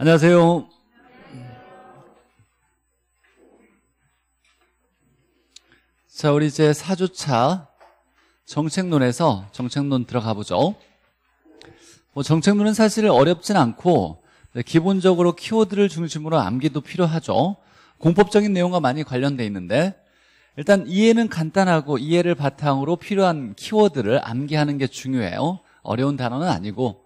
안녕하세요. 자, 우리 이제 4주차 정책론에서 정책론 들어가 보죠. 뭐 정책론은 사실 어렵진 않고 네, 기본적으로 키워드를 중심으로 암기도 필요하죠. 공법적인 내용과 많이 관련돼 있는데 일단 이해는 간단하고 이해를 바탕으로 필요한 키워드를 암기하는 게 중요해요. 어려운 단어는 아니고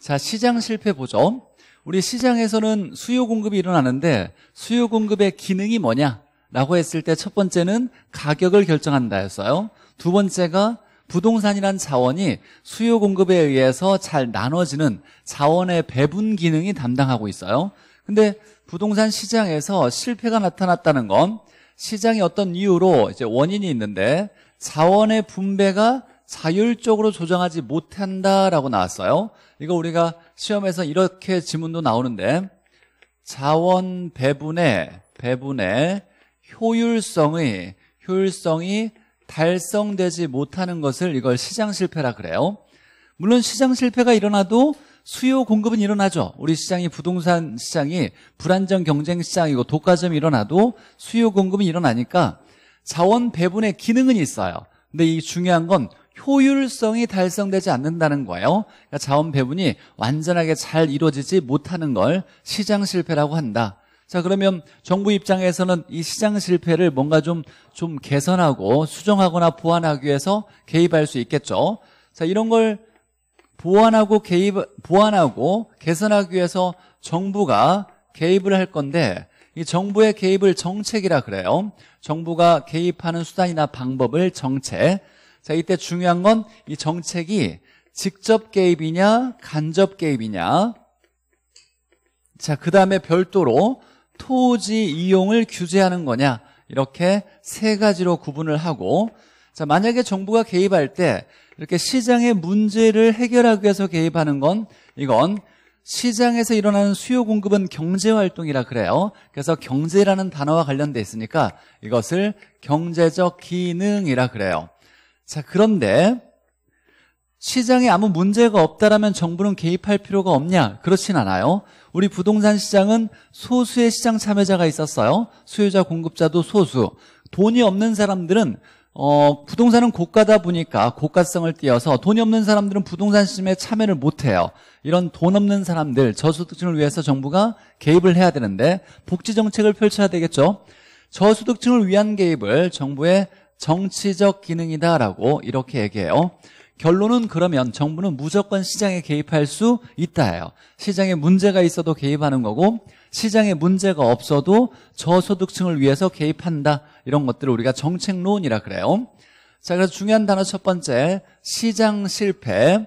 자, 시장 실패 보죠. 우리 시장에서는 수요 공급이 일어나는데 수요 공급의 기능이 뭐냐? 라고 했을 때 첫 번째는 가격을 결정한다였어요. 두 번째가 부동산이란 자원이 수요 공급에 의해서 잘 나눠지는 자원의 배분 기능이 담당하고 있어요. 근데 부동산 시장에서 실패가 나타났다는 건 시장이 어떤 이유로 이제 원인이 있는데 자원의 분배가 자율적으로 조정하지 못한다라고 나왔어요. 이거 우리가 시험에서 이렇게 지문도 나오는데 자원 배분의 배분의 효율성의 효율성이 달성되지 못하는 것을 이걸 시장 실패라 그래요. 물론 시장 실패가 일어나도 수요 공급은 일어나죠. 우리 시장이 부동산 시장이 불안정 경쟁 시장이고 독과점이 일어나도 수요 공급이 일어나니까 자원 배분의 기능은 있어요. 근데 이 중요한 건 효율성이 달성되지 않는다는 거예요. 그러니까 자원 배분이 완전하게 잘 이루어지지 못하는 걸 시장 실패라고 한다. 자 그러면 정부 입장에서는 이 시장 실패를 뭔가 좀 좀 개선하고 수정하거나 보완하기 위해서 개입할 수 있겠죠. 자 이런 걸 보완하고 개입 보완하고 개선하기 위해서 정부가 개입을 할 건데 이 정부의 개입을 정책이라 그래요. 정부가 개입하는 수단이나 방법을 정책, 자, 이때 중요한 건 이 정책이 직접 개입이냐, 간접 개입이냐. 자, 그 다음에 별도로 토지 이용을 규제하는 거냐. 이렇게 세 가지로 구분을 하고, 자, 만약에 정부가 개입할 때 이렇게 시장의 문제를 해결하기 위해서 개입하는 건 이건 시장에서 일어나는 수요 공급은 경제 활동이라 그래요. 그래서 경제라는 단어와 관련돼 있으니까 이것을 경제적 기능이라 그래요. 자, 그런데 시장에 아무 문제가 없다라면 정부는 개입할 필요가 없냐? 그렇진 않아요. 우리 부동산 시장은 소수의 시장 참여자가 있었어요. 수요자 공급자도 소수. 돈이 없는 사람들은 어, 부동산은 고가다 보니까 고가성을 띄어서 돈이 없는 사람들은 부동산 시장에 참여를 못해요. 이런 돈 없는 사람들, 저소득층을 위해서 정부가 개입을 해야 되는데 복지 정책을 펼쳐야 되겠죠. 저소득층을 위한 개입을 정부의 정치적 기능이다라고 이렇게 얘기해요. 결론은 그러면 정부는 무조건 시장에 개입할 수 있다예요. 시장에 문제가 있어도 개입하는 거고 시장에 문제가 없어도 저소득층을 위해서 개입한다. 이런 것들을 우리가 정책론이라 그래요. 자, 그래서 중요한 단어 첫 번째 시장 실패.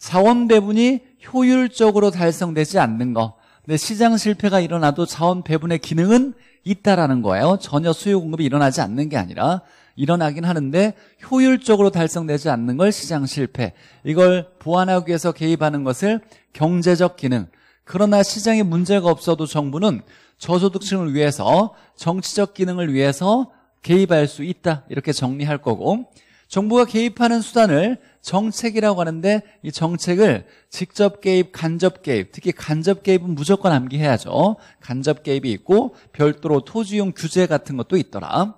자원 배분이 효율적으로 달성되지 않는 거. 근데 네, 시장 실패가 일어나도 자원 배분의 기능은 있다라는 거예요. 전혀 수요 공급이 일어나지 않는 게 아니라 일어나긴 하는데 효율적으로 달성되지 않는 걸 시장 실패. 이걸 보완하기 위해서 개입하는 것을 경제적 기능. 그러나 시장에 문제가 없어도 정부는 저소득층을 위해서 정치적 기능을 위해서 개입할 수 있다. 이렇게 정리할 거고 정부가 개입하는 수단을 정책이라고 하는데 이 정책을 직접 개입, 간접 개입, 특히 간접 개입은 무조건 암기해야죠. 간접 개입이 있고 별도로 토지용 규제 같은 것도 있더라.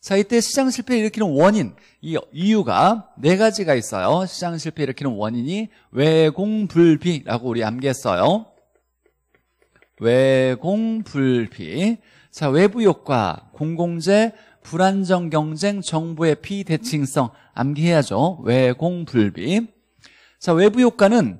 자 이때 시장 실패를 일으키는 원인 이 이유가 네 가지가 있어요 시장 실패 일으키는 원인이 외공불비라고 우리 암기했어요 외공불비 자 외부 효과 공공재 불안정 경쟁, 정부의 피대칭성 암기해야죠. 외공불비. 자, 외부 효과는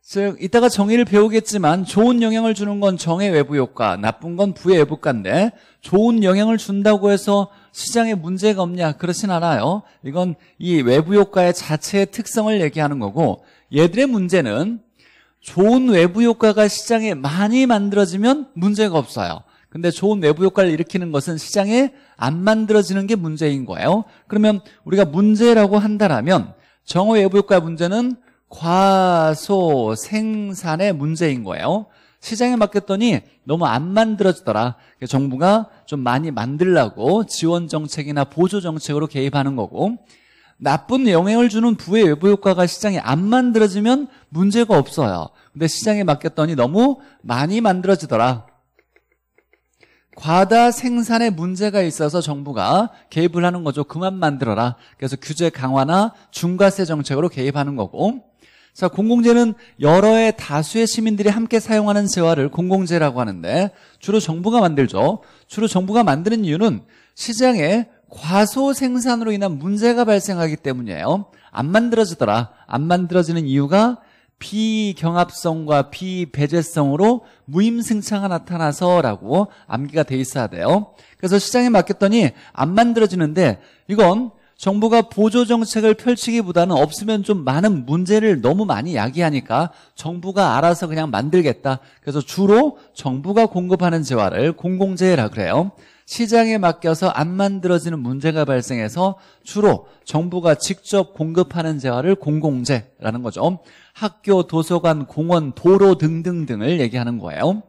즉 이따가 정의를 배우겠지만 좋은 영향을 주는 건 정의 외부 효과, 나쁜 건 부의 외부 효과인데 좋은 영향을 준다고 해서 시장에 문제가 없냐? 그렇진 않아요. 이건 이 외부 효과의 자체의 특성을 얘기하는 거고 얘들의 문제는 좋은 외부 효과가 시장에 많이 만들어지면 문제가 없어요. 근데 좋은 외부 효과를 일으키는 것은 시장에 안 만들어지는 게 문제인 거예요. 그러면 우리가 문제라고 한다라면 정오 외부 효과 문제는 과소 생산의 문제인 거예요. 시장에 맡겼더니 너무 안 만들어지더라. 정부가 좀 많이 만들라고 지원 정책이나 보조 정책으로 개입하는 거고 나쁜 영향을 주는 부의 외부 효과가 시장에 안 만들어지면 문제가 없어요. 근데 시장에 맡겼더니 너무 많이 만들어지더라. 과다 생산에 문제가 있어서 정부가 개입을 하는 거죠. 그만 만들어라. 그래서 규제 강화나 중과세 정책으로 개입하는 거고 자, 공공재는 여러 의 다수의 시민들이 함께 사용하는 재화를 공공재라고 하는데 주로 정부가 만들죠. 주로 정부가 만드는 이유는 시장에 과소 생산으로 인한 문제가 발생하기 때문이에요. 안 만들어지더라. 안 만들어지는 이유가 비경합성과 비배제성으로 무임승차가 나타나서라고 암기가 돼 있어야 돼요. 그래서 시장에 맡겼더니 안 만들어지는데 이건 정부가 보조 정책을 펼치기보다는 없으면 좀 많은 문제를 너무 많이 야기하니까 정부가 알아서 그냥 만들겠다. 그래서 주로 정부가 공급하는 재화를 공공재라 그래요. 시장에 맡겨서 안 만들어지는 문제가 발생해서 주로 정부가 직접 공급하는 재화를 공공재라는 거죠. 학교, 도서관, 공원, 도로 등등등을 얘기하는 거예요.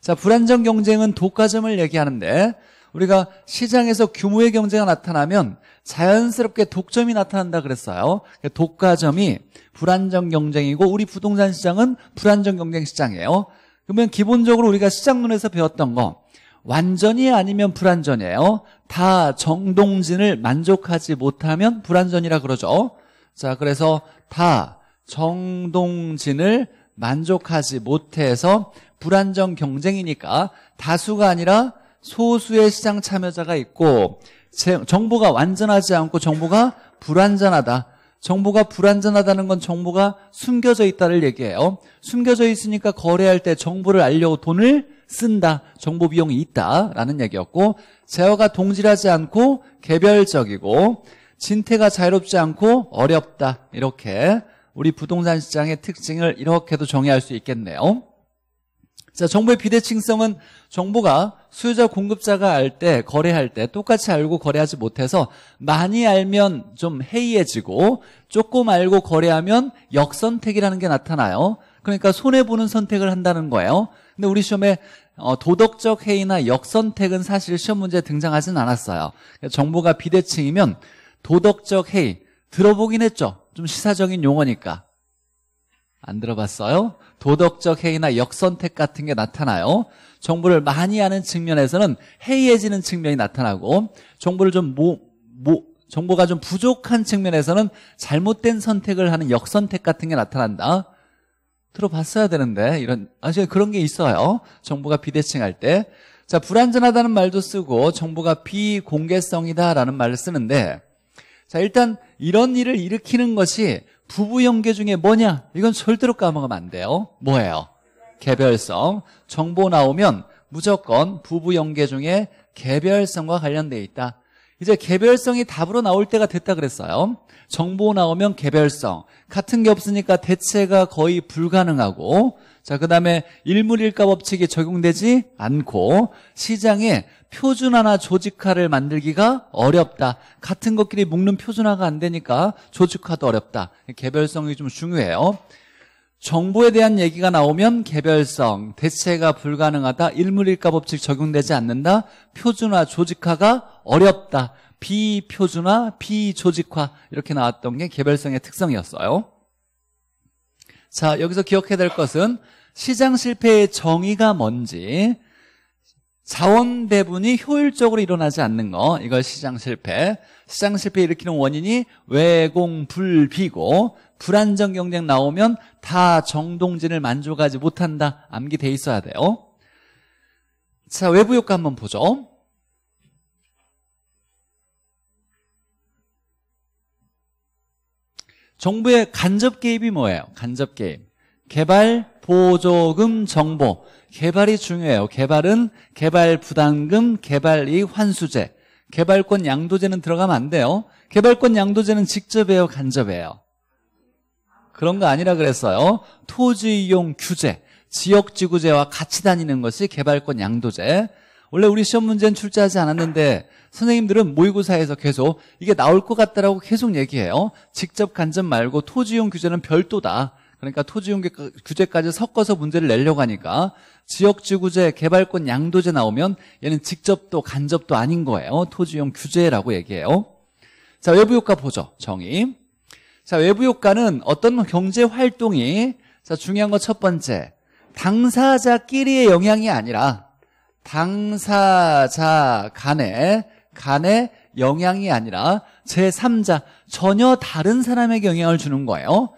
자, 불안정 경쟁은 독과점을 얘기하는데 우리가 시장에서 규모의 경제가 나타나면 자연스럽게 독점이 나타난다 그랬어요. 독과점이 불안정 경쟁이고 우리 부동산 시장은 불안정 경쟁 시장이에요. 그러면 기본적으로 우리가 시장론에서 배웠던 거 완전히 아니면 불안전이에요다 정동진을 만족하지 못하면 불안전이라 그러죠. 자, 그래서 다 정동진을 만족하지 못해서 불안정 경쟁이니까 다수가 아니라 소수의 시장 참여자가 있고 정보가 완전하지 않고 정보가 불완전하다. 정보가 불완전하다는 건 정보가 숨겨져 있다를 얘기해요. 숨겨져 있으니까 거래할 때 정보를 알려고 돈을 쓴다. 정보 비용이 있다라는 얘기였고 제어가 동질하지 않고 개별적이고 진퇴가 자유롭지 않고 어렵다. 이렇게 우리 부동산 시장의 특징을 이렇게도 정의할 수 있겠네요. 자, 정보의 비대칭성은 정보가 수요자 공급자가 알 때 거래할 때 똑같이 알고 거래하지 못해서 많이 알면 좀 해이해지고 조금 알고 거래하면 역선택이라는 게 나타나요. 그러니까 손해보는 선택을 한다는 거예요. 근데 우리 시험에 어, 도덕적 해이나 역선택은 사실 시험 문제에 등장하진 않았어요. 그러니까 정보가 비대칭이면 도덕적 해이, 들어보긴 했죠. 좀 시사적인 용어니까. 안 들어봤어요? 도덕적 해이나 역선택 같은 게 나타나요. 정보를 많이 아는 측면에서는 해이해지는 측면이 나타나고 정보를 좀 모, 모, 정보가 좀 부족한 측면에서는 잘못된 선택을 하는 역선택 같은 게 나타난다. 들어봤어야 되는데 이런 아시아 그런 게 있어요. 정보가 비대칭할 때. 자, 불안전하다는 말도 쓰고 정보가 비공개성이다라는 말을 쓰는데 자, 일단 이런 일을 일으키는 것이 부부 연계 중에 뭐냐? 이건 절대로 까먹으면 안 돼요. 뭐예요? 개별성. 정보 나오면 무조건 부부 연계 중에 개별성과 관련돼 있다. 이제 개별성이 답으로 나올 때가 됐다 그랬어요. 정보 나오면 개별성. 같은 게 없으니까 대체가 거의 불가능하고 자, 그 다음에 일물일가 법칙이 적용되지 않고 시장에 표준 화나 조직화를 만들기가 어렵다. 같은 것끼리 묶는 표준화가 안 되니까 조직화도 어렵다. 개별성이 좀 중요해요. 정보에 대한 얘기가 나오면 개별성, 대체가 불가능하다, 일물일가 법칙 적용되지 않는다, 표준화, 조직화가 어렵다, 비표준화, 비조직화 이렇게 나왔던 게 개별성의 특성이었어요. 자, 여기서 기억해야 될 것은 시장 실패의 정의가 뭔지 자원 배분이 효율적으로 일어나지 않는 거 이걸 시장 실패 시장 실패 일으키는 원인이 외공 불비고 불안정 경쟁 나오면 다 정동진을 만족하지 못한다 암기돼 있어야 돼요 자 외부 효과 한번 보죠 정부의 간접 개입이 뭐예요? 간접 개입 개발 보조금 정보 개발이 중요해요 개발은 개발 부담금 개발이 환수제 개발권 양도제는 들어가면 안 돼요 개발권 양도제는 직접이에요 간접이에요 그런 거 아니라 그랬어요 토지 이용 규제 지역지구제와 같이 다니는 것이 개발권 양도제 원래 우리 시험 문제는 출제하지 않았는데 선생님들은 모의고사에서 계속 이게 나올 것 같다라고 계속 얘기해요 직접 간접 말고 토지용 규제는 별도다 그러니까 토지 용기 그 규제까지 섞어서 문제를 내려고 하니까 지역지구제, 개발권 양도제 나오면 얘는 직접도 간접도 아닌 거예요. 토지용 규제라고 얘기해요. 자, 외부효과 보죠. 정의. 자, 외부효과는 어떤 경제활동이 자, 중요한 거 첫 번째. 당사자끼리의 영향이 아니라 당사자 간에 간의 영향이 아니라 제3자 전혀 다른 사람에게 영향을 주는 거예요.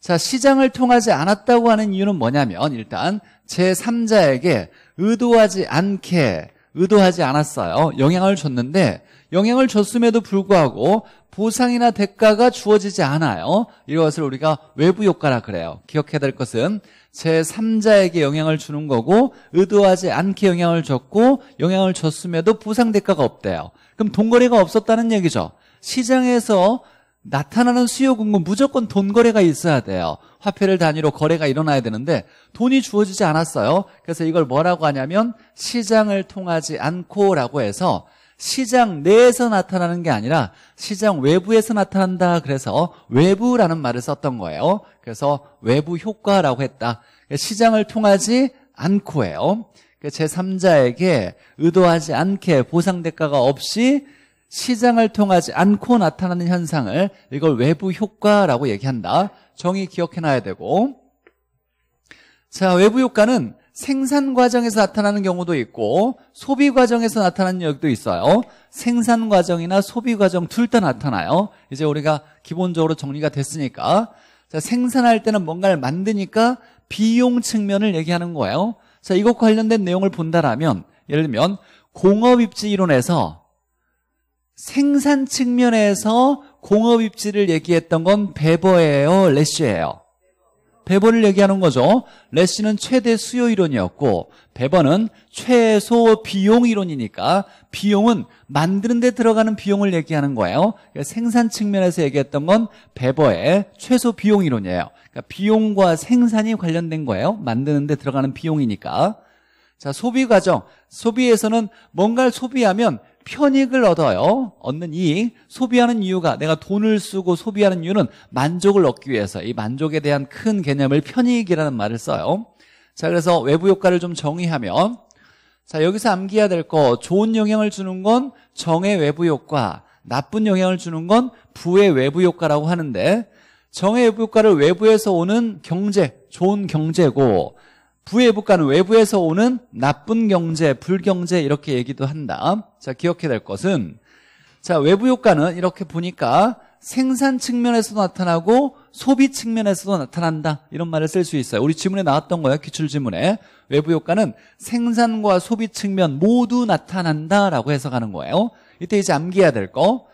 자, 시장을 통하지 않았다고 하는 이유는 뭐냐면 일단 제3자에게 의도하지 않게 의도하지 않았어요. 영향을 줬는데 영향을 줬음에도 불구하고 보상이나 대가가 주어지지 않아요. 이것을 우리가 외부 효과라 그래요. 기억해야 될 것은 제3자에게 영향을 주는 거고 의도하지 않게 영향을 줬고 영향을 줬음에도 보상 대가가 없대요. 그럼 동거래가 없었다는 얘기죠. 시장에서 나타나는 수요 공급 무조건 돈 거래가 있어야 돼요. 화폐를 단위로 거래가 일어나야 되는데 돈이 주어지지 않았어요. 그래서 이걸 뭐라고 하냐면 시장을 통하지 않고라고 해서 시장 내에서 나타나는 게 아니라 시장 외부에서 나타난다 그래서 외부라는 말을 썼던 거예요. 그래서 외부 효과라고 했다. 시장을 통하지 않고예요. 그 제3자에게 의도하지 않게 보상 대가가 없이 시장을 통하지 않고 나타나는 현상을 이걸 외부 효과라고 얘기한다. 정의 기억해놔야 되고 자 외부 효과는 생산 과정에서 나타나는 경우도 있고 소비 과정에서 나타나는 역도 있어요 생산 과정이나 소비 과정 둘 다 나타나요 이제 우리가 기본적으로 정리가 됐으니까 자 생산할 때는 뭔가를 만드니까 비용 측면을 얘기하는 거예요 자 이것 관련된 내용을 본다라면 예를 들면 공업입지 이론에서 생산 측면에서 공업 입지를 얘기했던 건 베버예요, 레쉬예요. 베버를 얘기하는 거죠. 레쉬는 최대 수요 이론이었고 베버는 최소 비용 이론이니까 비용은 만드는 데 들어가는 비용을 얘기하는 거예요. 그러니까 생산 측면에서 얘기했던 건 베버의 최소 비용 이론이에요. 그러니까 비용과 생산이 관련된 거예요. 만드는 데 들어가는 비용이니까. 자, 소비 과정. 소비에서는 뭔가를 소비하면 편익을 얻어요. 얻는 이 소비하는 이유가 내가 돈을 쓰고 소비하는 이유는 만족을 얻기 위해서 이 만족에 대한 큰 개념을 편익이라는 말을 써요. 자, 그래서 외부 효과를 좀 정의하면 자, 여기서 암기해야 될 거 좋은 영향을 주는 건 정의 외부 효과, 나쁜 영향을 주는 건 부의 외부 효과라고 하는데 정의 외부 효과를 외부에서 오는 경제, 좋은 경제고 부외 부가는 외부에서 오는 나쁜 경제, 불경제 이렇게 얘기도 한다. 자, 기억해야 될 것은 자, 외부 효과는 이렇게 보니까 생산 측면에서도 나타나고 소비 측면에서도 나타난다. 이런 말을 쓸 수 있어요. 우리 지문에 나왔던 거예요. 기출 지문에. 외부 효과는 생산과 소비 측면 모두 나타난다라고 해석하는 거예요. 이때 이제 암기해야 될 거.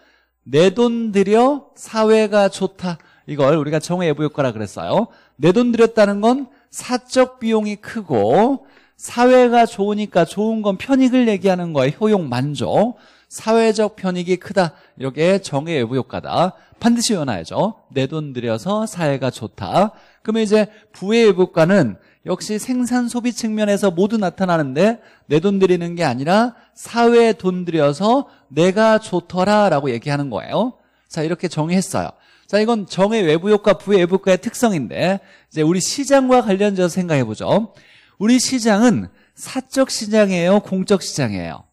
내 돈 들여 사회가 좋다. 이걸 우리가 정 외부 효과라 그랬어요. 내 돈 들였다는 건 사적 비용이 크고 사회가 좋으니까 좋은 건 편익을 얘기하는 거예요. 효용 만족. 사회적 편익이 크다. 이렇게 정의 외부 효과다. 반드시 연하야죠. 내 돈 들여서 사회가 좋다. 그러면 이제 부의 외부 효과는 역시 생산 소비 측면에서 모두 나타나는데 내 돈 들이는 게 아니라 사회에 돈 들여서 내가 좋더라라고 얘기하는 거예요. 자, 이렇게 정의했어요. 자, 이건 정의 외부 효과, 부의 외부 효과의 특성인데 이제 우리 시장과 관련해서 생각해 보죠. 우리 시장은 사적 시장이에요, 공적 시장이에요.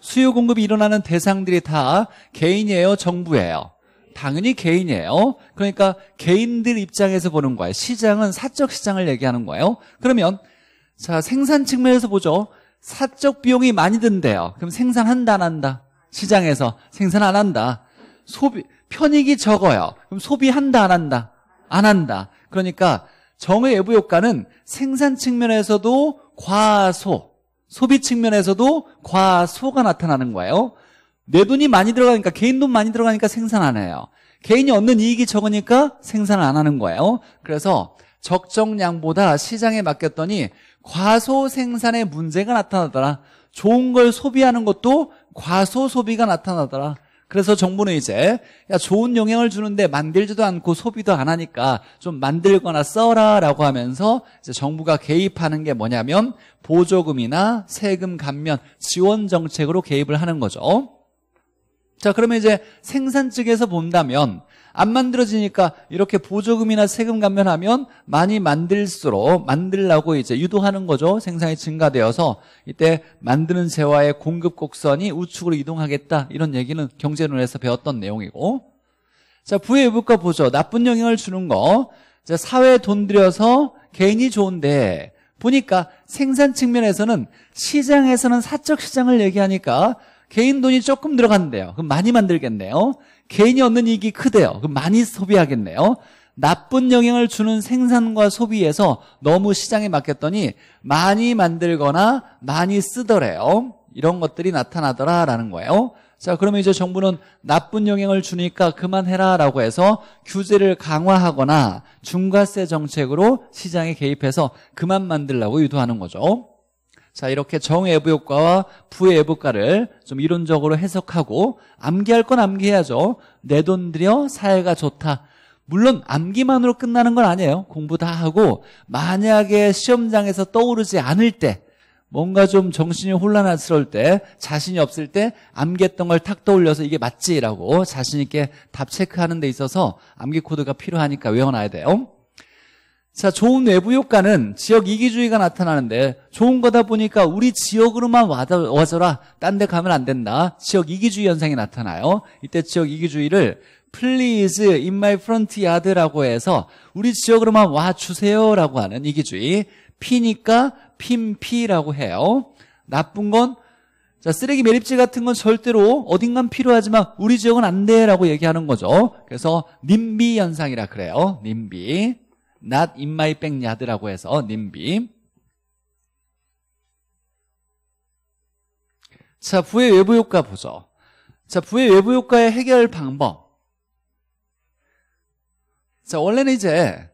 수요 공급이 일어나는 대상들이 다 개인이에요, 정부예요. 당연히 개인이에요. 그러니까 개인들 입장에서 보는 거예요. 시장은 사적 시장을 얘기하는 거예요. 그러면 자, 생산 측면에서 보죠. 사적 비용이 많이 든대요. 그럼 생산한다 안 한다? 시장에서 생산 안 한다. 소비, 편익이 적어요. 그럼 소비한다, 안 한다? 안 한다. 그러니까 정의 외부 효과는 생산 측면에서도 과소, 소비 측면에서도 과소가 나타나는 거예요. 내 돈이 많이 들어가니까, 개인 돈 많이 들어가니까 생산 안 해요. 개인이 얻는 이익이 적으니까 생산을 안 하는 거예요. 그래서 적정량보다 시장에 맡겼더니 과소 생산의 문제가 나타나더라. 좋은 걸 소비하는 것도 과소 소비가 나타나더라. 그래서 정부는 이제 야 좋은 영향을 주는데 만들지도 않고 소비도 안 하니까 좀 만들거나 써라라고 하면서 이제 정부가 개입하는 게 뭐냐면 보조금이나 세금 감면 지원 정책으로 개입을 하는 거죠. 자 그러면 이제 생산 측에서 본다면 안 만들어지니까 이렇게 보조금이나 세금 감면하면 많이 만들수록 만들라고 이제 유도하는 거죠. 생산이 증가되어서 이때 만드는 재화의 공급 곡선이 우측으로 이동하겠다. 이런 얘기는 경제론에서 배웠던 내용이고. 자, 부의 외부가 보죠. 나쁜 영향을 주는 거. 자, 사회에 돈 들여서 개인이 좋은데 보니까 생산 측면에서는 시장에서는 사적 시장을 얘기하니까 개인 돈이 조금 들어간대요. 그럼 많이 만들겠네요. 개인이 얻는 이익이 크대요. 많이 소비하겠네요. 나쁜 영향을 주는 생산과 소비에서 너무 시장에 맡겼더니 많이 만들거나 많이 쓰더래요. 이런 것들이 나타나더라라는 거예요. 자, 그러면 이제 정부는 나쁜 영향을 주니까 그만해라라고 해서 규제를 강화하거나 중과세 정책으로 시장에 개입해서 그만 만들라고 유도하는 거죠. 자, 이렇게 정외부 효과와 부외부 효과를 좀 이론적으로 해석하고 암기할 건 암기해야죠. 내 돈 들여 사회가 좋다. 물론 암기만으로 끝나는 건 아니에요. 공부 다 하고 만약에 시험장에서 떠오르지 않을 때 뭔가 좀 정신이 혼란스러울 때 자신이 없을 때 암기했던 걸 탁 떠올려서 이게 맞지라고 자신 있게 답 체크하는 데 있어서 암기 코드가 필요하니까 외워놔야 돼요. 자, 좋은 외부 효과는 지역 이기주의가 나타나는데 좋은 거다 보니까 우리 지역으로만 와줘라. 딴 데 가면 안 된다. 지역 이기주의 현상이 나타나요. 이때 지역 이기주의를 please in my front yard라고 해서 우리 지역으로만 와주세요라고 하는 이기주의. 피니까 핀피라고 해요. 나쁜 건 자, 쓰레기 매립지 같은 건 절대로 어딘간 필요하지만 우리 지역은 안 돼라고 얘기하는 거죠. 그래서 님비 현상이라 그래요. 님비. not in my backyard라고 해서 어, 님비 자, 부의 외부 효과 보죠. 자, 부의 외부 효과의 해결 방법. 자, 원래는 이제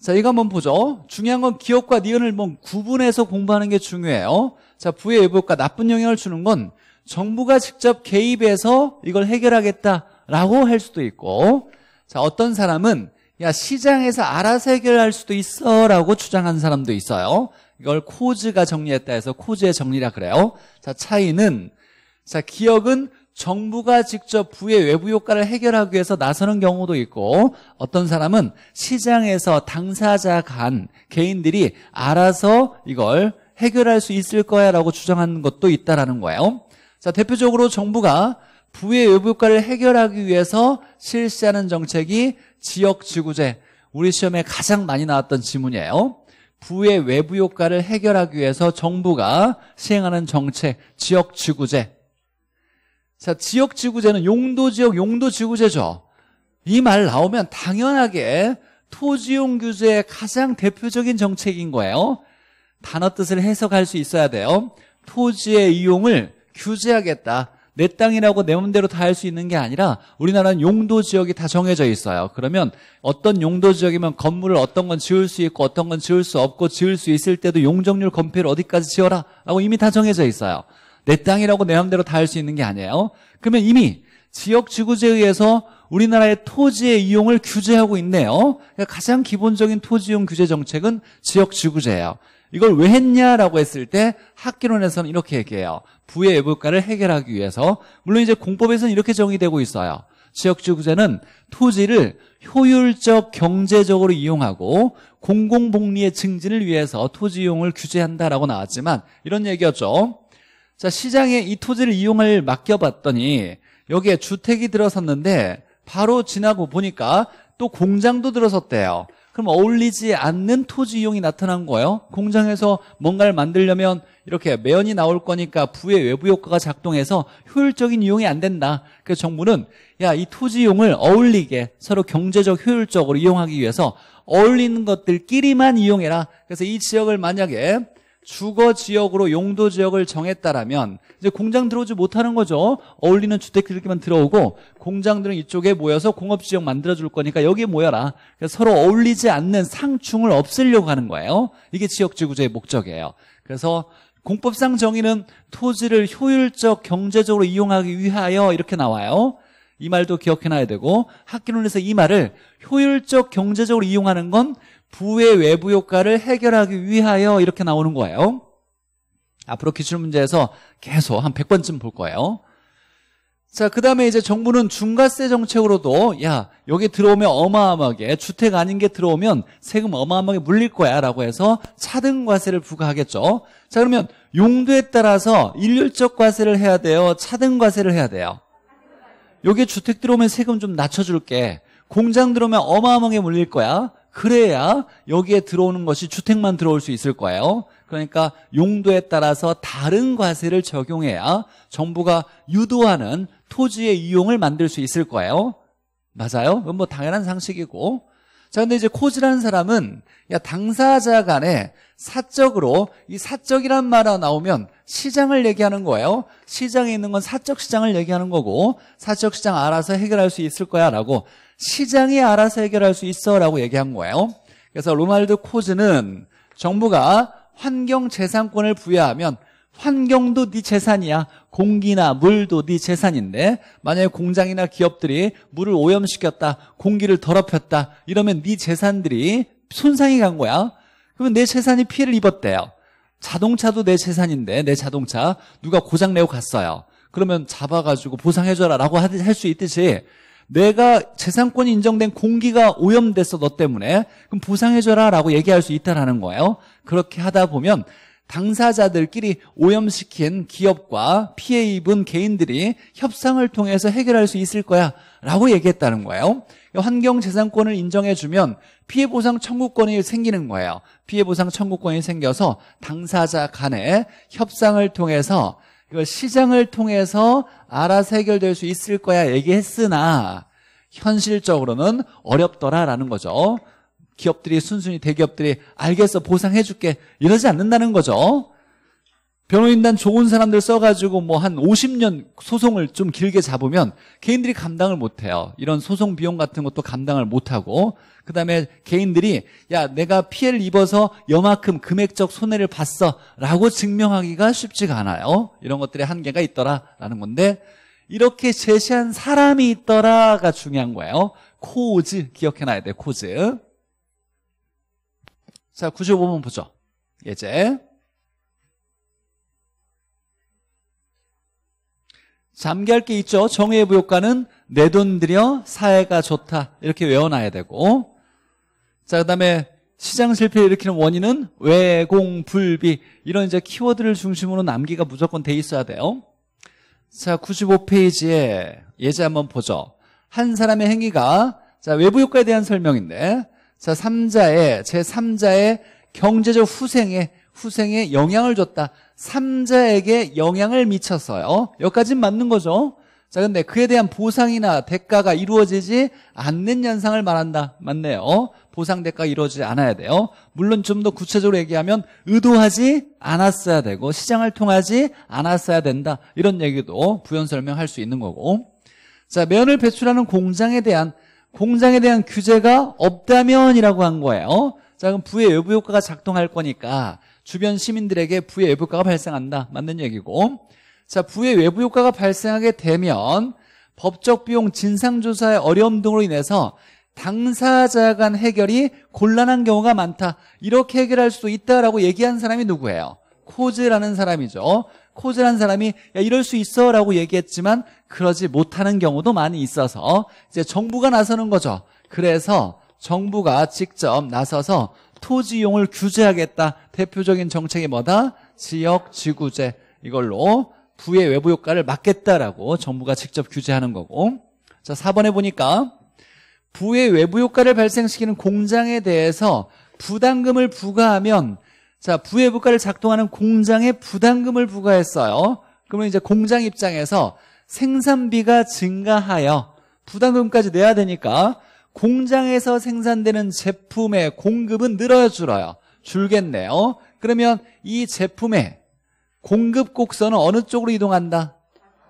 자, 이거 한번 보죠. 중요한 건 기업과 니은을 뭐 구분해서 공부하는 게 중요해요. 자, 부의 외부 효과 나쁜 영향을 주는 건 정부가 직접 개입해서 이걸 해결하겠다라고 할 수도 있고 자, 어떤 사람은 야 시장에서 알아서 해결할 수도 있어 라고 주장한 사람도 있어요 이걸 코즈가 정리했다 해서 코즈의 정리라 그래요 자 차이는 자 기업은 정부가 직접 부의 외부 효과를 해결하기 위해서 나서는 경우도 있고 어떤 사람은 시장에서 당사자 간 개인들이 알아서 이걸 해결할 수 있을 거야 라고 주장하는 것도 있다라는 거예요 자 대표적으로 정부가 부의 외부효과를 해결하기 위해서 실시하는 정책이 지역지구제 우리 시험에 가장 많이 나왔던 지문이에요 부의 외부효과를 해결하기 위해서 정부가 시행하는 정책 지역지구제 자 지역지구제는 용도지역 용도지구제죠 이 말 나오면 당연하게 토지용 규제의 가장 대표적인 정책인 거예요 단어 뜻을 해석할 수 있어야 돼요 토지의 이용을 규제하겠다 내 땅이라고 내 맘대로 다 할 수 있는 게 아니라 우리나라는 용도 지역이 다 정해져 있어요. 그러면 어떤 용도 지역이면 건물을 어떤 건 지을 수 있고 어떤 건 지을 수 없고 지을 수 있을 때도 용적률 건폐율 어디까지 지어라 라고 이미 다 정해져 있어요. 내 땅이라고 내 맘대로 다 할 수 있는 게 아니에요. 그러면 이미 지역 지구제에 의해서 우리나라의 토지의 이용을 규제하고 있네요. 그러니까 가장 기본적인 토지용 이 규제 정책은 지역 지구제예요. 이걸 왜 했냐라고 했을 때 학기론에서는 이렇게 얘기해요. 부의 외부가를 해결하기 위해서 물론 이제 공법에서는 이렇게 정의되고 있어요. 지역주구제는 토지를 효율적 경제적으로 이용하고 공공복리의 증진을 위해서 토지 이용을 규제한다라고 나왔지만 이런 얘기였죠. 자 시장에 이 토지를 이용을 맡겨봤더니 여기에 주택이 들어섰는데 바로 지나고 보니까 또 공장도 들어섰대요. 그럼 어울리지 않는 토지 이용이 나타난 거예요. 공장에서 뭔가를 만들려면 이렇게 매연이 나올 거니까 부의 외부 효과가 작동해서 효율적인 이용이 안 된다. 그래서 정부는 야, 이 토지 이용을 어울리게 서로 경제적 효율적으로 이용하기 위해서 어울리는 것들끼리만 이용해라. 그래서 이 지역을 만약에 주거 지역으로 용도 지역을 정했다라면 이제 공장 들어오지 못하는 거죠. 어울리는 주택들끼만 들어오고 공장들은 이쪽에 모여서 공업 지역 만들어 줄 거니까 여기에 모여라. 그래서 서로 어울리지 않는 상충을 없애려고 하는 거예요. 이게 지역지 구제의 목적이에요. 그래서 공법상 정의는 토지를 효율적 경제적으로 이용하기 위하여 이렇게 나와요. 이 말도 기억해놔야 되고 학기론에서 이 말을 효율적 경제적으로 이용하는 건 부의 외부 효과를 해결하기 위하여 이렇게 나오는 거예요. 앞으로 기출문제에서 계속 한 100번쯤 볼 거예요. 자, 그 다음에 이제 정부는 중과세 정책으로도, 야, 여기 들어오면 어마어마하게, 주택 아닌 게 들어오면 세금 어마어마하게 물릴 거야, 라고 해서 차등과세를 부과하겠죠. 자, 그러면 용도에 따라서 일률적 과세를 해야 돼요? 차등과세를 해야 돼요? 여기 주택 들어오면 세금 좀 낮춰줄게. 공장 들어오면 어마어마하게 물릴 거야. 그래야 여기에 들어오는 것이 주택만 들어올 수 있을 거예요. 그러니까 용도에 따라서 다른 과세를 적용해야 정부가 유도하는 토지의 이용을 만들 수 있을 거예요. 맞아요? 그건 뭐 당연한 상식이고. 자, 근데 이제 코지라는 사람은 야 당사자 간에 사적으로 이 사적이란 말 나오면 시장을 얘기하는 거예요. 시장에 있는 건 사적 시장을 얘기하는 거고 사적 시장 알아서 해결할 수 있을 거야라고 시장이 알아서 해결할 수 있어라고 얘기한 거예요. 그래서 로널드 코즈는 정부가 환경 재산권을 부여하면 환경도 네 재산이야. 공기나 물도 네 재산인데 만약에 공장이나 기업들이 물을 오염시켰다. 공기를 더럽혔다. 이러면 네 재산들이 손상이 간 거야. 그러면 내 재산이 피해를 입었대요. 자동차도 내 재산인데 내 자동차 누가 고장 내고 갔어요. 그러면 잡아가지고 보상해줘라 라고 할 수 있듯이 내가 재산권이 인정된 공기가 오염됐어 너 때문에 그럼 보상해줘라 라고 얘기할 수 있다라는 거예요 그렇게 하다 보면 당사자들끼리 오염시킨 기업과 피해 입은 개인들이 협상을 통해서 해결할 수 있을 거야 라고 얘기했다는 거예요 환경재산권을 인정해주면 피해보상 청구권이 생기는 거예요 피해보상 청구권이 생겨서 당사자 간에 협상을 통해서 이걸 시장을 통해서 알아서 해결될 수 있을 거야 얘기했으나 현실적으로는 어렵더라라는 거죠. 기업들이 순순히 대기업들이 알겠어 보상해줄게 이러지 않는다는 거죠. 변호인단 좋은 사람들 써가지고 뭐 한 50년 소송을 좀 길게 잡으면 개인들이 감당을 못해요. 이런 소송 비용 같은 것도 감당을 못하고 그 다음에 개인들이 야 내가 피해를 입어서 여만큼 금액적 손해를 봤어 라고 증명하기가 쉽지가 않아요. 이런 것들의 한계가 있더라라는 건데 이렇게 제시한 사람이 있더라가 중요한 거예요. 코즈 기억해놔야 돼요. 코즈 자 95번 보죠. 예제 잠기게 있죠. 정의의 부효과는내 돈 들여 사회가 좋다. 이렇게 외워놔야 되고. 자, 그 다음에 시장 실패를 일으키는 원인은 외공, 불비. 이런 이제 키워드를 중심으로 남기가 무조건 돼 있어야 돼요. 자, 95페이지에 예제 한번 보죠. 한 사람의 행위가 자, 외부 효과에 대한 설명인데 자, 3자의 제3자의 경제적 후생에 후생에 영향을 줬다. 삼자에게 영향을 미쳤어요. 어? 여기까지는 맞는 거죠. 자, 근데 그에 대한 보상이나 대가가 이루어지지 않는 현상을 말한다. 맞네요. 보상 대가 이루어지지 않아야 돼요. 물론 좀 더 구체적으로 얘기하면 의도하지 않았어야 되고 시장을 통하지 않았어야 된다. 이런 얘기도 부연 설명할 수 있는 거고. 자, 면을 배출하는 공장에 대한 공장에 대한 규제가 없다면이라고 한 거예요. 자, 그럼 부의 외부 효과가 작동할 거니까 주변 시민들에게 부의 외부 효과가 발생한다. 맞는 얘기고. 자, 부의 외부 효과가 발생하게 되면 법적 비용 진상 조사의 어려움 등으로 인해서 당사자 간 해결이 곤란한 경우가 많다. 이렇게 해결할 수도 있다라고 얘기한 사람이 누구예요? 코즈라는 사람이죠. 코즈란 사람이 야 이럴 수 있어라고 얘기했지만 그러지 못하는 경우도 많이 있어서 이제 정부가 나서는 거죠. 그래서 정부가 직접 나서서 토지 이용을 규제하겠다. 대표적인 정책이 뭐다? 지역 지구제 이걸로 부의 외부 효과를 막겠다라고 정부가 직접 규제하는 거고 자 4번에 보니까 부의 외부 효과를 발생시키는 공장에 대해서 부담금을 부과하면 자 부의 부과를 작동하는 공장에 부담금을 부과했어요 그러면 이제 공장 입장에서 생산비가 증가하여 부담금까지 내야 되니까 공장에서 생산되는 제품의 공급은 늘어요 줄어요 줄겠네요 그러면 이 제품의 공급 곡선은 어느 쪽으로 이동한다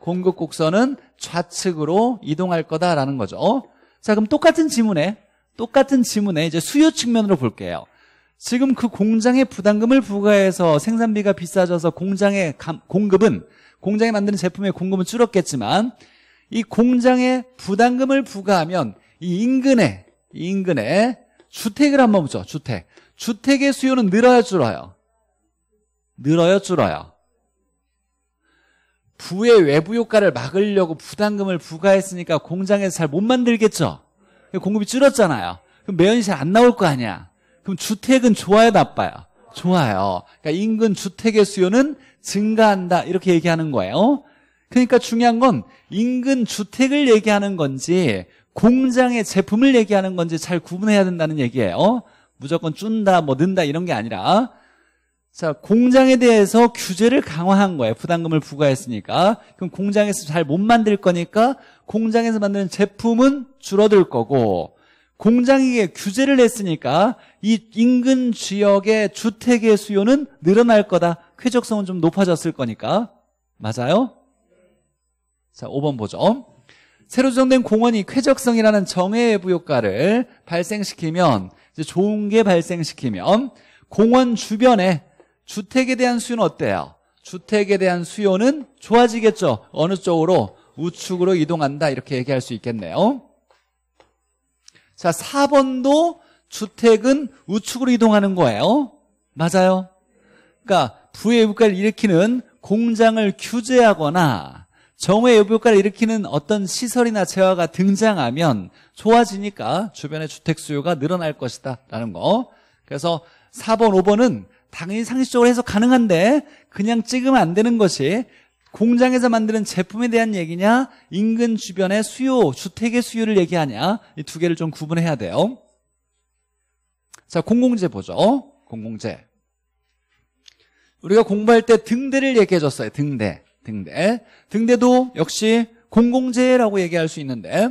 공급 곡선은 좌측으로 이동할 거다라는 거죠 자 그럼 똑같은 지문에 똑같은 지문에 이제 수요 측면으로 볼게요 지금 그공장의 부담금을 부과해서 생산비가 비싸져서 공장의 감, 공급은 공장에 만드는 제품의 공급은 줄었겠지만 이공장의 부담금을 부과하면 이 인근에 인근에 주택을 한번 보죠. 주택. 주택의 수요는 늘어야 줄어요. 늘어요, 줄어요. 부의 외부 효과를 막으려고 부담금을 부과했으니까 공장에서 잘 못 만들겠죠. 공급이 줄었잖아요. 그럼 매연이 잘 안 나올 거 아니야. 그럼 주택은 좋아요, 나빠요? 좋아요. 그러니까 인근 주택의 수요는 증가한다. 이렇게 얘기하는 거예요. 그러니까 중요한 건 인근 주택을 얘기하는 건지 공장의 제품을 얘기하는 건지 잘 구분해야 된다는 얘기예요. 어? 무조건 준다뭐 는다 이런 게 아니라 자 공장에 대해서 규제를 강화한 거예요. 부담금을 부과했으니까 그럼 공장에서 잘 못 만들 거니까 공장에서 만드는 제품은 줄어들 거고 공장에게 규제를 했으니까 이 인근 지역의 주택의 수요는 늘어날 거다. 쾌적성은 좀 높아졌을 거니까 맞아요? 자 5번 보죠. 새로 조성된 공원이 쾌적성이라는 정해의 부효과를 발생시키면 이제 좋은 게 발생시키면 공원 주변에 주택에 대한 수요는 어때요? 주택에 대한 수요는 좋아지겠죠. 어느 쪽으로? 우측으로 이동한다 이렇게 얘기할 수 있겠네요. 자 4번도 주택은 우측으로 이동하는 거예요. 맞아요. 그러니까 부의 유과를 일으키는 공장을 규제하거나 정후의 요구효과를 일으키는 어떤 시설이나 재화가 등장하면 좋아지니까 주변의 주택 수요가 늘어날 것이다 라는 거 그래서 4번, 5번은 당연히 상식적으로 해서 가능한데 그냥 찍으면 안 되는 것이 공장에서 만드는 제품에 대한 얘기냐 인근 주변의 수요, 주택의 수요를 얘기하냐 이 두 개를 좀 구분해야 돼요 자 공공재 보죠 공공재 우리가 공부할 때 등대를 얘기해줬어요 등대 등대. 등대도 역시 공공재라고 얘기할 수 있는데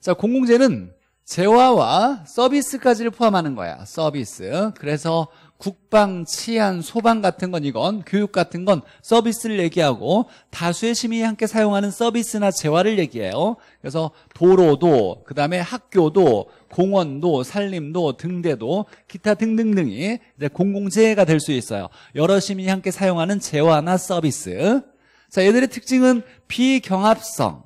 자 공공재는 재화와 서비스까지를 포함하는 거야. 서비스. 그래서 국방, 치안, 소방 같은 건 이건 교육 같은 건 서비스를 얘기하고 다수의 시민이 함께 사용하는 서비스나 재화를 얘기해요. 그래서 도로도 그다음에 학교도 공원도 산림도 등대도 기타 등등등이 이제 공공재가 될 수 있어요. 여러 시민이 함께 사용하는 재화나 서비스. 자, 얘들의 특징은 비경합성,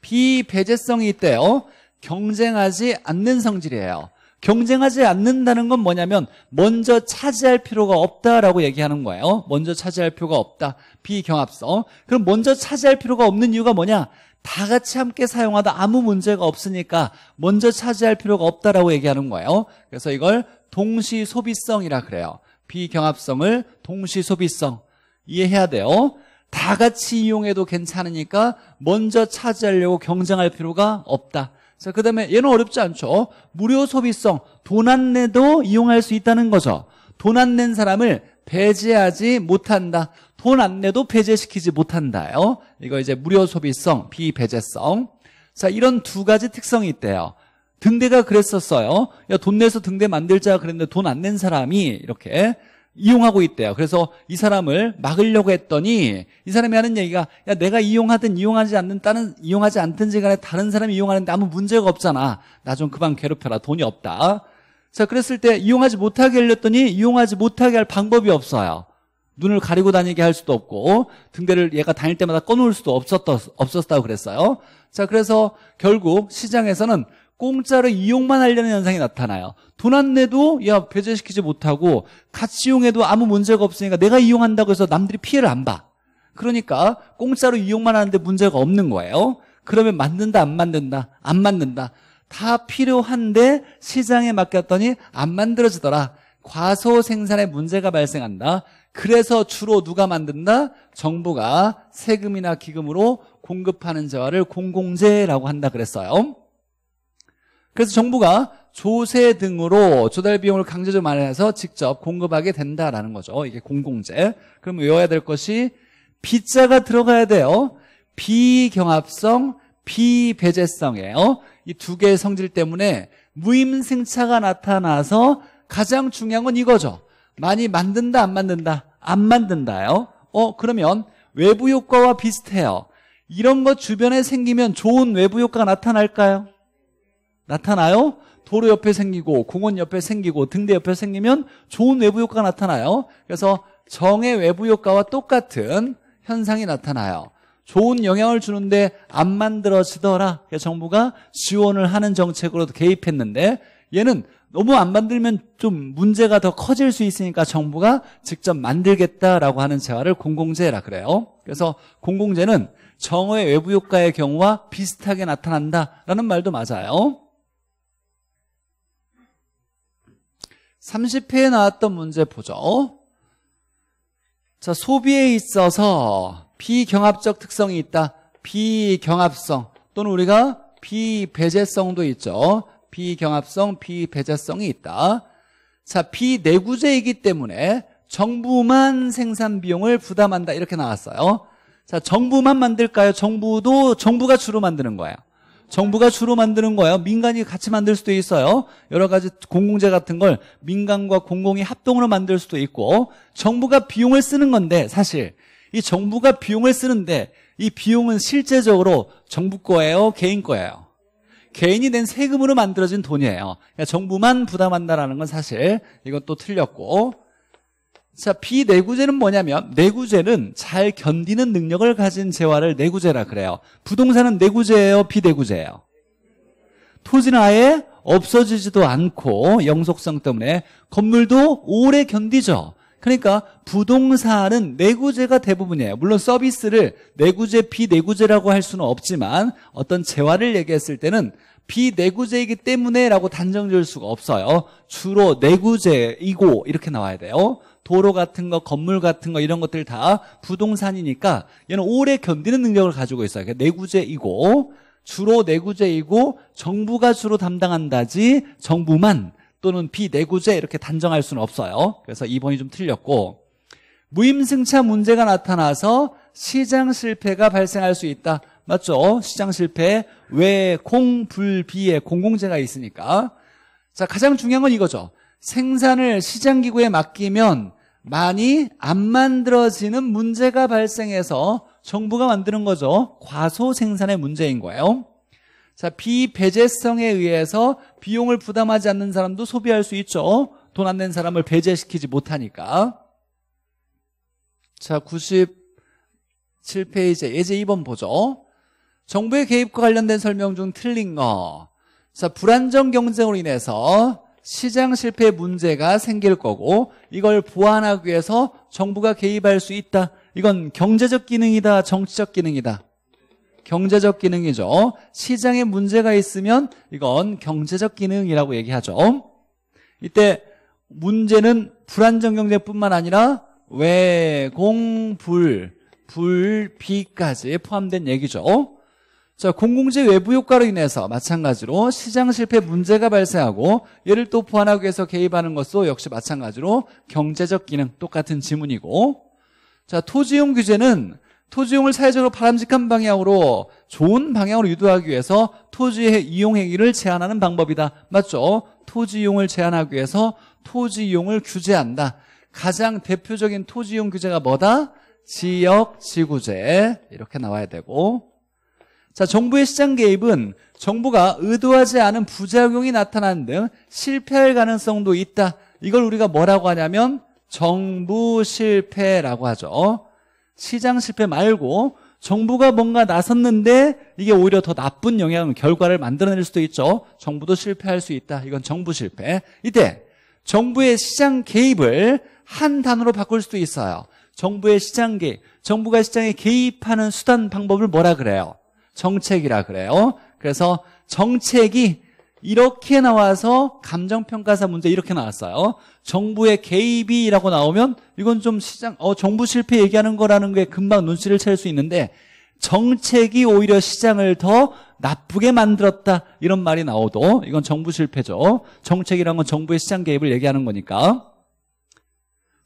비배제성이 있대요. 경쟁하지 않는 성질이에요. 경쟁하지 않는다는 건 뭐냐면 먼저 차지할 필요가 없다라고 얘기하는 거예요. 먼저 차지할 필요가 없다. 비경합성. 그럼 먼저 차지할 필요가 없는 이유가 뭐냐? 다 같이 함께 사용하다 아무 문제가 없으니까 먼저 차지할 필요가 없다라고 얘기하는 거예요. 그래서 이걸 동시 소비성이라 그래요. 비경합성을 동시 소비성 이해해야 돼요. 다 같이 이용해도 괜찮으니까 먼저 차지하려고 경쟁할 필요가 없다. 자, 그 다음에 얘는 어렵지 않죠. 무료 소비성, 돈 안 내도 이용할 수 있다는 거죠. 돈 안 낸 사람을 배제하지 못한다. 돈 안 내도 배제시키지 못한다요. 이거 이제 무료 소비성, 비배제성. 자, 이런 두 가지 특성이 있대요. 등대가 그랬었어요. 야, 돈 내서 등대 만들자 그랬는데 돈 안 낸 사람이 이렇게 이용하고 있대요. 그래서 이 사람을 막으려고 했더니 이 사람이 하는 얘기가 야 내가 이용하든 이용하지 않든 다른 이용하지 않든지 간에 다른 사람이 이용하는데 아무 문제가 없잖아. 나 좀 그만 괴롭혀라. 돈이 없다. 자 그랬을 때 이용하지 못하게 하렸더니 이용하지 못하게 할 방법이 없어요. 눈을 가리고 다니게 할 수도 없고 등대를 얘가 다닐 때마다 꺼놓을 수도 없었다, 없었다고 그랬어요. 자 그래서 결국 시장에서는 공짜로 이용만 하려는 현상이 나타나요. 돈 안 내도 야 배제시키지 못하고 같이 이용해도 아무 문제가 없으니까 내가 이용한다고 해서 남들이 피해를 안 봐. 그러니까 공짜로 이용만 하는데 문제가 없는 거예요. 그러면 만든다 안 만든다 안 만든다 다 필요한데 시장에 맡겼더니 안 만들어지더라. 과소 생산에 문제가 발생한다. 그래서 주로 누가 만든다? 정부가 세금이나 기금으로 공급하는 재화를 공공재라고 한다 그랬어요. 그래서 정부가 조세 등으로 조달 비용을 강제적으로 마련해서 직접 공급하게 된다라는 거죠. 이게 공공재. 그럼 외워야 될 것이 비자가 들어가야 돼요. 비경합성, 비배제성이에요. 이 두 개의 성질 때문에 무임승차가 나타나서 가장 중요한 건 이거죠. 많이 만든다, 안 만든다? 안 만든다요. 어, 그러면 외부 효과와 비슷해요. 이런 것 주변에 생기면 좋은 외부 효과가 나타날까요? 나타나요? 도로 옆에 생기고 공원 옆에 생기고 등대 옆에 생기면 좋은 외부 효과가 나타나요. 그래서 정의 외부 효과와 똑같은 현상이 나타나요. 좋은 영향을 주는데 안 만들어지더라. 그래서 정부가 지원을 하는 정책으로 개입했는데 얘는 너무 안 만들면 좀 문제가 더 커질 수 있으니까 정부가 직접 만들겠다라고 하는 재화를 공공재라 그래요. 그래서 공공재는 정의 외부 효과의 경우와 비슷하게 나타난다라는 말도 맞아요. 30회에 나왔던 문제 보죠. 자, 소비에 있어서 비경합적 특성이 있다. 비경합성 또는 우리가 비배제성도 있죠. 비경합성, 비배제성이 있다. 자, 비내구제이기 때문에 정부만 생산 비용을 부담한다 이렇게 나왔어요. 자, 정부만 만들까요? 정부도 정부가 주로 만드는 거예요. 정부가 주로 만드는 거예요. 민간이 같이 만들 수도 있어요. 여러 가지 공공재 같은 걸 민간과 공공이 합동으로 만들 수도 있고 정부가 비용을 쓰는 건데 사실 이 정부가 비용을 쓰는데 이 비용은 실제적으로 정부 거예요, 개인 거예요. 개인이 낸 세금으로 만들어진 돈이에요. 그러니까 정부만 부담한다라는 건 사실 이건 또 틀렸고 자, 비내구재는 뭐냐면 내구재는 잘 견디는 능력을 가진 재화를 내구재라 그래요. 부동산은 내구재예요, 비내구재예요. 토지는 아예 없어지지도 않고 영속성 때문에 건물도 오래 견디죠. 그러니까 부동산은 내구재가 대부분이에요. 물론 서비스를 내구재, 비내구재라고 할 수는 없지만 어떤 재화를 얘기했을 때는 비내구제이기 때문에라고 단정 지을 수가 없어요. 주로 내구제이고 이렇게 나와야 돼요. 도로 같은 거, 건물 같은 거 이런 것들 다 부동산이니까 얘는 오래 견디는 능력을 가지고 있어요. 그러니까 내구제이고 주로 내구제이고 정부가 주로 담당한다지 정부만 또는 비내구제 이렇게 단정할 수는 없어요. 그래서 2번이 좀 틀렸고 무임승차 문제가 나타나서 시장 실패가 발생할 수 있다. 맞죠? 시장 실패. 왜? 공불비에 공공재가 있으니까. 자, 가장 중요한 건 이거죠. 생산을 시장기구에 맡기면 많이 안 만들어지는 문제가 발생해서 정부가 만드는 거죠. 과소 생산의 문제인 거예요. 자, 비배제성에 의해서 비용을 부담하지 않는 사람도 소비할 수 있죠. 돈 안 낸 사람을 배제시키지 못하니까. 자, 9 7페이지 예제 2번 보죠. 정부의 개입과 관련된 설명 중 틀린 거. 자, 불안정 경쟁으로 인해서 시장 실패 문제가 생길 거고 이걸 보완하기 위해서 정부가 개입할 수 있다. 이건 경제적 기능이다, 정치적 기능이다. 경제적 기능이죠. 시장에 문제가 있으면 이건 경제적 기능이라고 얘기하죠. 이때 문제는 불안정 경제뿐만 아니라 외공불, 불비까지 포함된 얘기죠. 자, 공공재 외부 효과로 인해서 마찬가지로 시장 실패 문제가 발생하고 얘를또 보완하기 위해서 개입하는 것도 역시 마찬가지로 경제적 기능 똑같은 지문이고 자, 토지용 규제는 토지용을 사회적으로 바람직한 방향으로 좋은 방향으로 유도하기 위해서 토지의 이용 행위를 제한하는 방법이다. 맞죠? 토지용을 제한하기 위해서 토지용을 규제한다. 가장 대표적인 토지용 규제가 뭐다? 지역 지구제 이렇게 나와야 되고 자, 정부의 시장 개입은 정부가 의도하지 않은 부작용이 나타나는 등 실패할 가능성도 있다. 이걸 우리가 뭐라고 하냐면 정부 실패라고 하죠. 시장 실패 말고 정부가 뭔가 나섰는데 이게 오히려 더 나쁜 영향, 결과를 만들어낼 수도 있죠. 정부도 실패할 수 있다. 이건 정부 실패. 이때 정부의 시장 개입을 한 단어로 바꿀 수도 있어요. 정부의 시장 개입. 정부가 시장에 개입하는 수단 방법을 뭐라 그래요? 정책이라 그래요. 그래서 정책이 이렇게 나와서 감정평가사 문제 이렇게 나왔어요. 정부의 개입이라고 나오면 이건 좀 시장, 어, 정부 실패 얘기하는 거라는 게 금방 눈치를 챌 수 있는데 정책이 오히려 시장을 더 나쁘게 만들었다 이런 말이 나오도 이건 정부 실패죠. 정책이란 건 정부의 시장 개입을 얘기하는 거니까.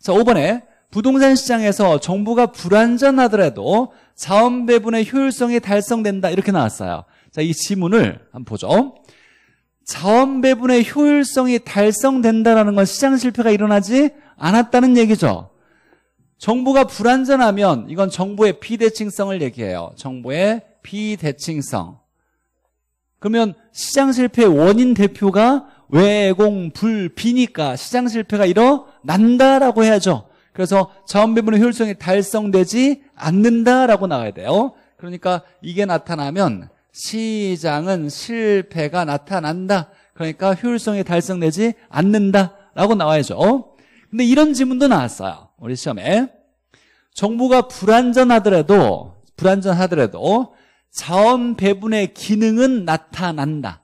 자, 5번에 부동산 시장에서 정부가 불완전하더라도 자원 배분의 효율성이 달성된다 이렇게 나왔어요. 자, 이 지문을 한번 보죠. 자원 배분의 효율성이 달성된다라는 건 시장 실패가 일어나지 않았다는 얘기죠. 정부가 불안전하면 이건 정부의 비대칭성을 얘기해요. 정부의 비대칭성. 그러면 시장 실패의 원인 대표가 외공 불비니까 시장 실패가 일어난다라고 해야죠. 그래서 자원배분의 효율성이 달성되지 않는다라고 나와야 돼요. 그러니까 이게 나타나면 시장은 실패가 나타난다. 그러니까 효율성이 달성되지 않는다라고 나와야죠. 근데 이런 질문도 나왔어요. 우리 시험에. 정부가 불안전하더라도 불안전하더라도 자원 배분의 기능은 나타난다.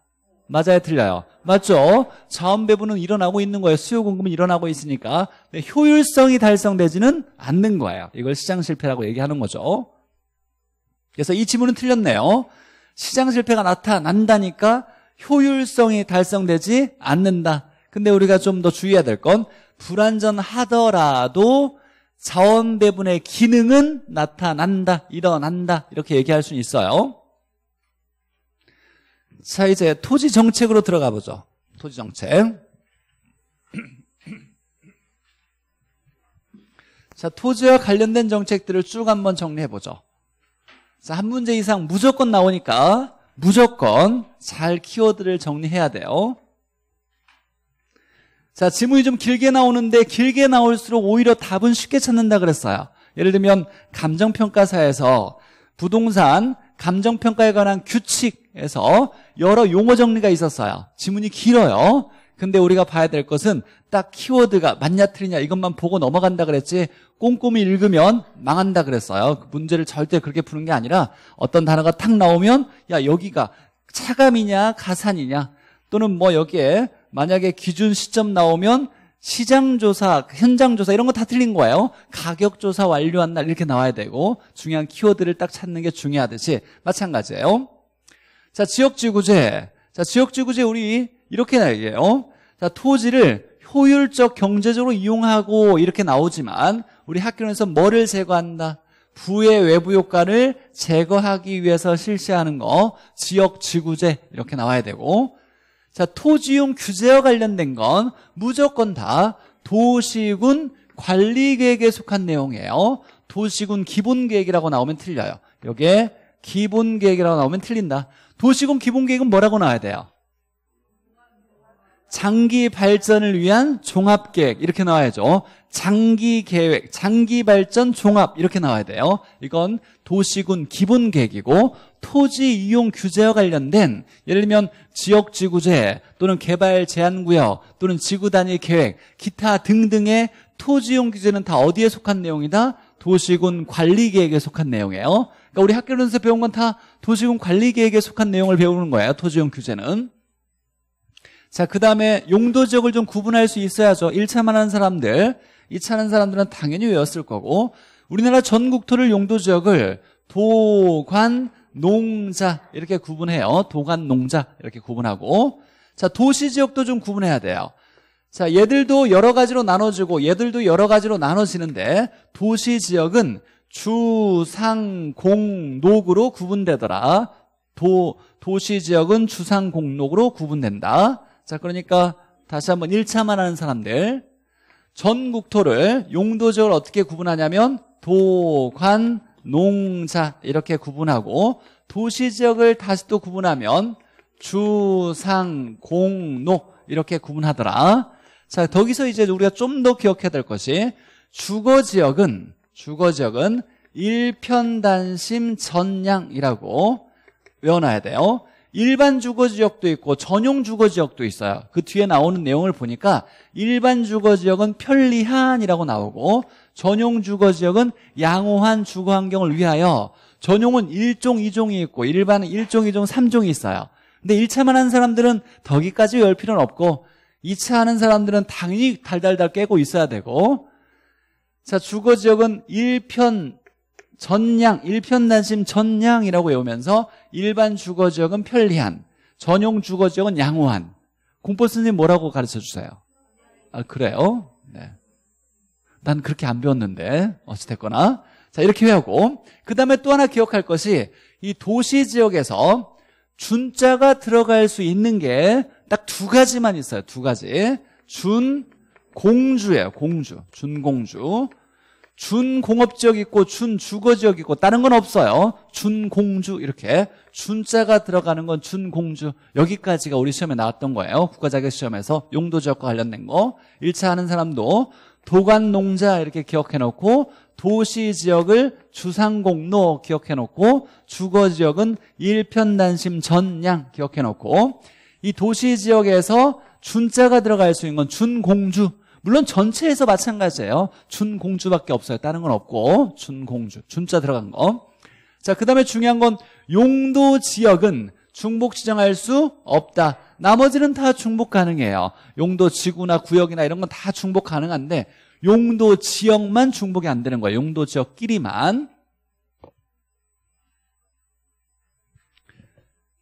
맞아요, 틀려요. 맞죠? 자원 배분은 일어나고 있는 거예요. 수요 공급은 일어나고 있으니까 효율성이 달성되지는 않는 거예요. 이걸 시장 실패라고 얘기하는 거죠. 그래서 이질문은 틀렸네요. 시장 실패가 나타난다니까 효율성이 달성되지 않는다. 근데 우리가 좀 더 주의해야 될 건 불완전하더라도 자원 배분의 기능은 나타난다, 일어난다 이렇게 얘기할 수 있어요. 자, 이제 토지 정책으로 들어가 보죠. 토지 정책. 자, 토지와 관련된 정책들을 쭉 한번 정리해 보죠. 자, 한 문제 이상 무조건 나오니까 무조건 잘 키워드를 정리해야 돼요. 자, 지문이 좀 길게 나오는데 길게 나올수록 오히려 답은 쉽게 찾는다 그랬어요. 예를 들면 감정평가사에서 부동산 감정평가에 관한 규칙에서 여러 용어 정리가 있었어요. 지문이 길어요. 근데 우리가 봐야 될 것은 딱 키워드가 맞냐 틀리냐 이것만 보고 넘어간다 그랬지 꼼꼼히 읽으면 망한다 그랬어요. 그 문제를 절대 그렇게 푸는 게 아니라 어떤 단어가 탁 나오면 야 여기가 차감이냐 가산이냐 또는 뭐 여기에 만약에 기준 시점 나오면 시장조사, 그 현장조사 이런 거 다 틀린 거예요. 가격조사 완료한 날 이렇게 나와야 되고 중요한 키워드를 딱 찾는 게 중요하듯이 마찬가지예요. 자, 지역지구제. 자, 지역지구제 우리 이렇게 얘기요 자, 토지를 효율적 경제적으로 이용하고 이렇게 나오지만 우리 학교에서 뭐를 제거한다? 부의 외부 효과를 제거하기 위해서 실시하는 거 지역 지구제 이렇게 나와야 되고 자, 토지용 규제와 관련된 건 무조건 다 도시군 관리계획에 속한 내용이에요. 도시군 기본계획이라고 나오면 틀려요. 여기에 기본계획이라고 나오면 틀린다. 도시군 기본계획은 뭐라고 나와야 돼요? 장기 발전을 위한 종합계획 이렇게 나와야죠 장기 계획, 장기 발전 종합 이렇게 나와야 돼요 이건 도시군 기본 계획이고 토지 이용 규제와 관련된 예를 들면 지역 지구제 또는 개발 제한 구역 또는 지구 단위 계획 기타 등등의 토지 이용 규제는 다 어디에 속한 내용이다? 도시군 관리 계획에 속한 내용이에요 그러니까 우리 학교론에서 배운 건 다 도시군 관리 계획에 속한 내용을 배우는 거예요 토지용 규제는 자, 그 다음에 용도 지역을 좀 구분할 수 있어야죠. 1차만 한 사람들, 2차 하는 사람들은 당연히 외웠을 거고 우리나라 전국토를 용도 지역을 도관, 농자 이렇게 구분해요. 도관, 농자 이렇게 구분하고 자, 도시 지역도 좀 구분해야 돼요. 자, 얘들도 여러 가지로 나눠지고 얘들도 여러 가지로 나눠지는데 도시 지역은 주, 상, 공, 녹으로 구분되더라. 도, 도시 지역은 주상공록으로 구분된다. 자, 그러니까 다시 한번 1차만 하는 사람들. 전 국토를 용도적으로 어떻게 구분하냐면 도관, 농자 이렇게 구분하고 도시 지역을 다시 또 구분하면 주, 상, 공, 노 이렇게 구분하더라. 자, 거기서 이제 우리가 좀 더 기억해야 될 것이 주거 지역은 주거 지역은 일편단심 전량이라고 외워놔야 돼요. 일반 주거 지역도 있고 전용 주거 지역도 있어요. 그 뒤에 나오는 내용을 보니까 일반 주거 지역은 편리한이라고 나오고 전용 주거 지역은 양호한 주거 환경을 위하여 전용은 1종, 2종이 있고 일반은 1종, 2종, 3종이 있어요. 근데 1차만 한 사람들은 더기까지 열 필요는 없고 2차 하는 사람들은 당연히 달달달 깨고 있어야 되고 자 주거 지역은 1편 전량, 1편 단심 전량이라고 외우면서 일반 주거 지역은 편리한, 전용 주거 지역은 양호한. 공포 선생님 뭐라고 가르쳐 주세요? 아, 그래요? 네. 난 그렇게 안 배웠는데. 어찌됐거나. 자, 이렇게 회하고. 그 다음에 또 하나 기억할 것이 이 도시 지역에서 준자가 들어갈 수 있는 게 딱 두 가지만 있어요. 두 가지. 준, 공주예요. 공주. 준공주. 준공업 지역 있고 준주거 지역 있고 다른 건 없어요. 준공주 이렇게 준자가 들어가는 건 준공주 여기까지가 우리 시험에 나왔던 거예요. 국가자격 시험에서 용도 지역과 관련된 거 1차 하는 사람도 도관 농자 이렇게 기억해 놓고 도시 지역을 주상공로 기억해 놓고 주거 지역은 일편단심 전양 기억해 놓고 이 도시 지역에서 준자가 들어갈 수 있는 건 준공주 물론 전체에서 마찬가지예요. 준공주밖에 없어요. 다른 건 없고 준공주, 준자 들어간 거. 자, 그 다음에 중요한 건 용도 지역은 중복 지정할 수 없다. 나머지는 다 중복 가능해요. 용도 지구나 구역이나 이런 건 다 중복 가능한데 용도 지역만 중복이 안 되는 거예요. 용도 지역끼리만.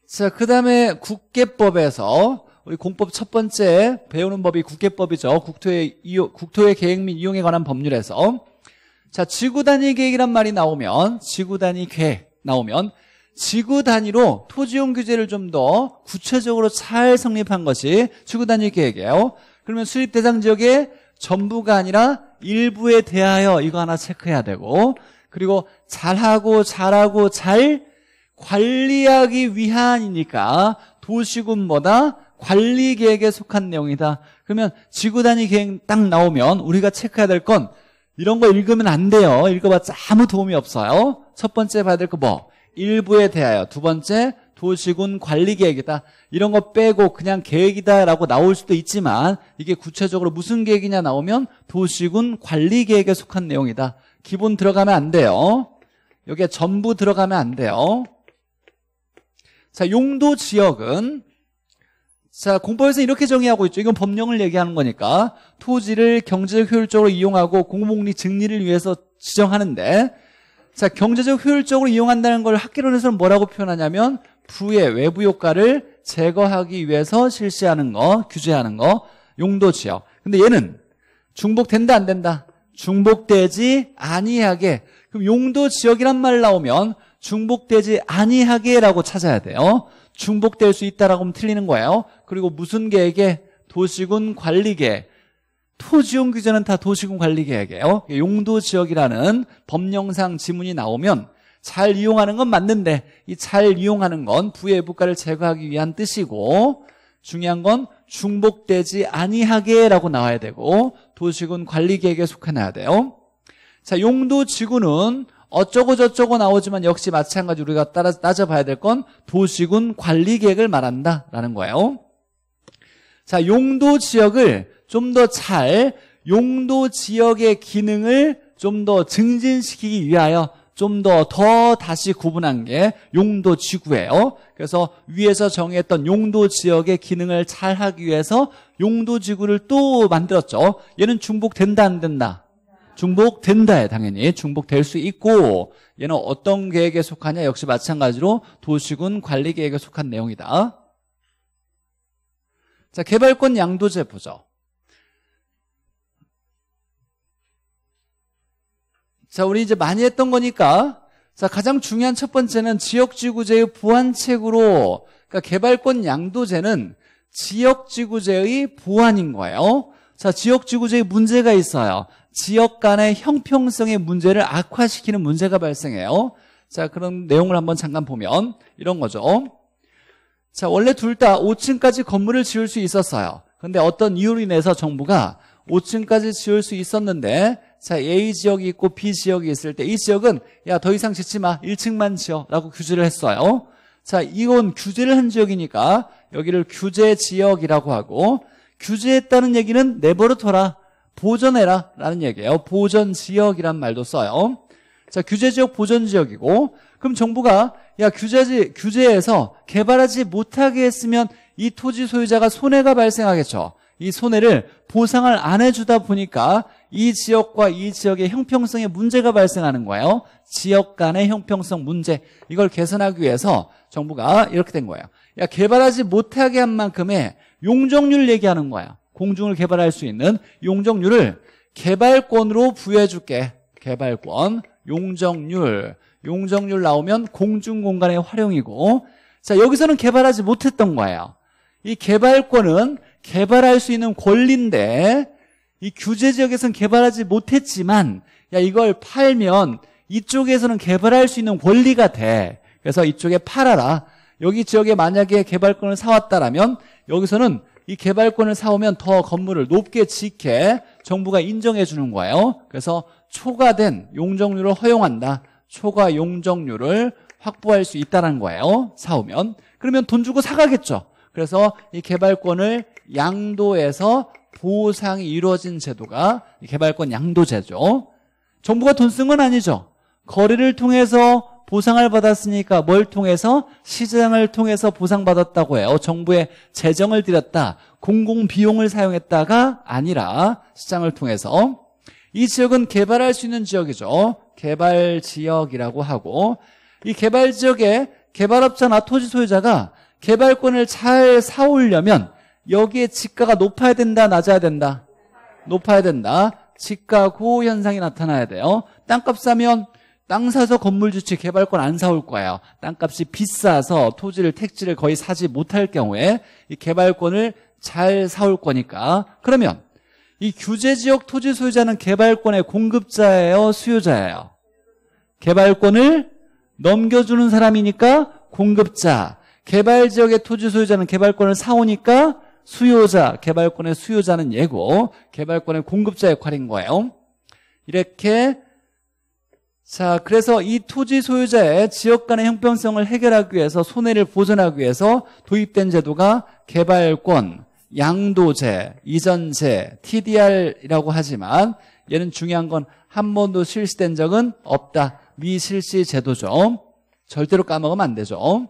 자, 그 다음에 국계법에서 우리 공법 첫 번째 배우는 법이 국회법이죠. 국토의, 이용, 국토의 계획 및 이용에 관한 법률에서 자 지구 단위 계획이란 말이 나오면 지구 단위 계획 나오면 지구 단위로 토지용 규제를 좀 더 구체적으로 잘 성립한 것이 지구 단위 계획이에요. 그러면 수립 대상 지역의 전부가 아니라 일부에 대하여 이거 하나 체크해야 되고 그리고 잘하고 잘하고 잘 관리하기 위한이니까 도시군보다 관리 계획에 속한 내용이다. 그러면 지구 단위 계획 딱 나오면 우리가 체크해야 될 건 이런 거 읽으면 안 돼요. 읽어봤자 아무 도움이 없어요. 첫 번째 봐야 될 거 뭐? 일부에 대하여. 두 번째 도시군 관리 계획이다. 이런 거 빼고 그냥 계획이다라고 나올 수도 있지만 이게 구체적으로 무슨 계획이냐 나오면 도시군 관리 계획에 속한 내용이다. 기본 들어가면 안 돼요. 여기에 전부 들어가면 안 돼요. 자, 용도 지역은 자, 공법에서는 이렇게 정의하고 있죠. 이건 법령을 얘기하는 거니까. 토지를 경제적 효율적으로 이용하고 공공리 증리를 위해서 지정하는데 자, 경제적 효율적으로 이용한다는 걸 학계론에서는 뭐라고 표현하냐면 부의 외부 효과를 제거하기 위해서 실시하는 거, 규제하는 거, 용도 지역. 근데 얘는 중복된다 안 된다? 중복되지 아니하게. 그럼 용도 지역이란 말 나오면 중복되지 아니하게라고 찾아야 돼요. 중복될 수 있다라고 하면 틀리는 거예요. 그리고 무슨 계획에 도시군 관리 계 토지용 규제는 다 도시군 관리 계획이에요. 용도 지역이라는 법령상 지문이 나오면 잘 이용하는 건 맞는데 이 잘 이용하는 건 부의 부가를 제거하기 위한 뜻이고 중요한 건 중복되지 아니하게라고 나와야 되고 도시군 관리 계획에 속해놔야 돼요. 자, 용도 지구는 어쩌고 저쩌고 나오지만 역시 마찬가지 우리가 따라 따져봐야 될 건 도시군 관리 계획을 말한다라는 거예요. 자, 용도 지역을 좀 더 잘 용도 지역의 기능을 좀 더 증진시키기 위하여 좀 더더 더 다시 구분한 게 용도 지구예요. 그래서 위에서 정했던 용도 지역의 기능을 잘 하기 위해서 용도 지구를 또 만들었죠. 얘는 중복된다 안 된다? 중복된다 당연히 중복될 수 있고 얘는 어떤 계획에 속하냐 역시 마찬가지로 도시군 관리 계획에 속한 내용이다 자 개발권 양도제 보죠 자 우리 이제 많이 했던 거니까 자 가장 중요한 첫 번째는 지역지구제의 보완책으로 그러니까 개발권 양도제는 지역지구제의 보완인 거예요 자 지역지구제의 문제가 있어요 지역 간의 형평성의 문제를 악화시키는 문제가 발생해요. 자, 그런 내용을 한번 잠깐 보면 이런 거죠. 자, 원래 둘 다 5층까지 건물을 지을 수 있었어요. 근데 어떤 이유로 인해서 정부가 5층까지 지을 수 있었는데 자 A 지역이 있고 B 지역이 있을 때 이 지역은 야 더 이상 짓지 마 1층만 지어라고 규제를 했어요. 자 이건 규제를 한 지역이니까 여기를 규제 지역이라고 하고 규제했다는 얘기는 내버려둬라 보전해라 라는 얘기예요. 보전지역이란 말도 써요. 자 규제지역 보전지역이고 그럼 정부가 야 규제지 규제에서 개발하지 못하게 했으면 이 토지 소유자가 손해가 발생하겠죠. 이 손해를 보상을 안 해주다 보니까 이 지역과 이 지역의 형평성에 문제가 발생하는 거예요. 지역 간의 형평성 문제 이걸 개선하기 위해서 정부가 이렇게 된 거예요. 야 개발하지 못하게 한 만큼의 용적률 얘기하는 거예요 공중을 개발할 수 있는 용적률을 개발권으로 부여해줄게. 개발권, 용적률. 용적률 나오면 공중공간의 활용이고 자 여기서는 개발하지 못했던 거예요. 이 개발권은 개발할 수 있는 권리인데 이 규제 지역에서는 개발하지 못했지만 야 이걸 팔면 이쪽에서는 개발할 수 있는 권리가 돼. 그래서 이쪽에 팔아라. 여기 지역에 만약에 개발권을 사왔다라면 여기서는 이 개발권을 사오면 더 건물을 높게 짓게 정부가 인정해 주는 거예요. 그래서 초과된 용적률을 허용한다. 초과 용적률을 확보할 수 있다는 거예요. 사오면. 그러면 돈 주고 사가겠죠. 그래서 이 개발권을 양도해서 보상이 이루어진 제도가 개발권 양도제죠. 정부가 돈 쓴 건 아니죠. 거리를 통해서 보상을 받았으니까 뭘 통해서? 시장을 통해서 보상받았다고 해요. 정부에 재정을 들였다. 공공비용을 사용했다가 아니라 시장을 통해서. 이 지역은 개발할 수 있는 지역이죠. 개발 지역이라고 하고 이 개발 지역에 개발업자나 토지 소유자가 개발권을 잘 사오려면 여기에 지가가 높아야 된다 낮아야 된다 높아야 된다 지가 고호 현상이 나타나야 돼요 땅값 싸면 땅 사서 건물 주체 개발권 안 사올 거예요. 땅값이 비싸서 토지를 택지를 거의 사지 못할 경우에 이 개발권을 잘 사올 거니까 그러면 이 규제 지역 토지 소유자는 개발권의 공급자예요, 수요자예요. 개발권을 넘겨주는 사람이니까 공급자. 개발 지역의 토지 소유자는 개발권을 사오니까 수요자, 개발권의 수요자는 예고 개발권의 공급자 역할인 거예요. 이렇게 자, 그래서 이 토지 소유자의 지역 간의 형평성을 해결하기 위해서 손해를 보전하기 위해서 도입된 제도가 개발권, 양도제, 이전제, TDR이라고 하지만 얘는 중요한 건 한 번도 실시된 적은 없다. 미실시 제도죠. 절대로 까먹으면 안 되죠.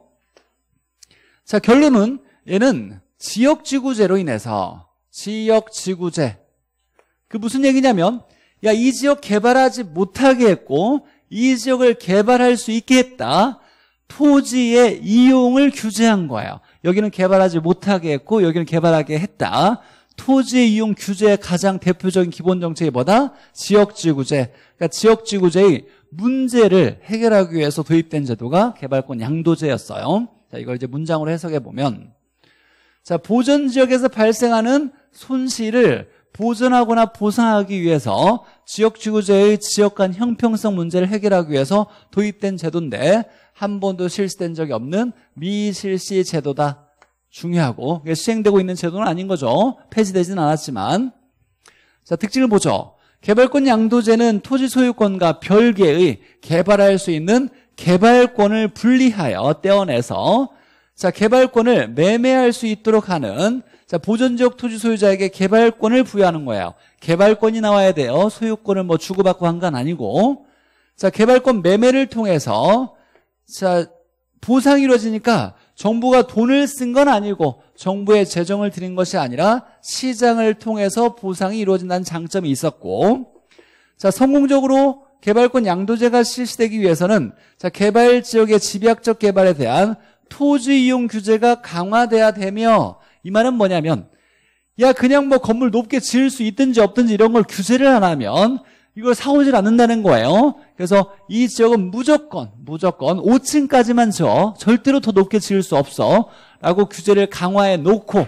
자, 결론은 얘는 지역지구제로 인해서 지역지구제 그 무슨 얘기냐면 야, 이 지역 개발하지 못하게 했고 이 지역을 개발할 수 있게 했다. 토지의 이용을 규제한 거예요. 여기는 개발하지 못하게 했고 여기는 개발하게 했다. 토지의 이용 규제의 가장 대표적인 기본 정책이 뭐다? 지역지구제. 그러니까 지역지구제의 문제를 해결하기 위해서 도입된 제도가 개발권 양도제였어요. 자, 이걸 이제 문장으로 해석해 보면 자, 보전 지역에서 발생하는 손실을 보존하거나 보상하기 위해서 지역지구제의 지역 간 형평성 문제를 해결하기 위해서 도입된 제도인데 한 번도 실시된 적이 없는 미실시 제도다. 중요하고 시행되고 있는 제도는 아닌 거죠. 폐지되지는 않았지만 자 특징을 보죠. 개발권 양도제는 토지 소유권과 별개의 개발할 수 있는 개발권을 분리하여 떼어내서 자 개발권을 매매할 수 있도록 하는 자, 보존지역 토지 소유자에게 개발권을 부여하는 거예요. 개발권이 나와야 돼요. 소유권을 뭐 주고받고 한 건 아니고. 자, 개발권 매매를 통해서 자, 보상이 이루어지니까 정부가 돈을 쓴 건 아니고 정부의 재정을 드린 것이 아니라 시장을 통해서 보상이 이루어진다는 장점이 있었고 자 성공적으로 개발권 양도제가 실시되기 위해서는 자 개발 지역의 집약적 개발에 대한 토지 이용 규제가 강화돼야 되며 이 말은 뭐냐면 야 그냥 뭐 건물 높게 지을 수 있든지 없든지 이런 걸 규제를 안 하면 이걸 사오질 않는다는 거예요 그래서 이 지역은 무조건 무조건 5층까지만 지어 절대로 더 높게 지을 수 없어 라고 규제를 강화해 놓고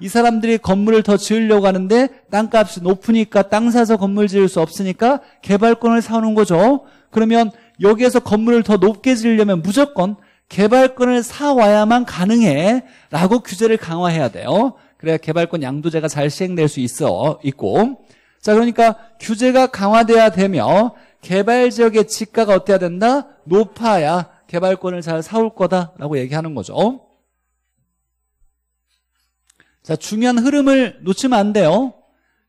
이 사람들이 건물을 더 지으려고 하는데 땅값이 높으니까 땅 사서 건물 지을 수 없으니까 개발권을 사오는 거죠 그러면 여기에서 건물을 더 높게 지으려면 무조건 개발권을 사와야만 가능해 라고 규제를 강화해야 돼요 그래야 개발권 양도제가 잘 시행될 수 있어 있고 자 그러니까 규제가 강화돼야 되며 개발 지역의 지가가 어때야 된다? 높아야 개발권을 잘 사올 거다라고 얘기하는 거죠 자 중요한 흐름을 놓치면 안 돼요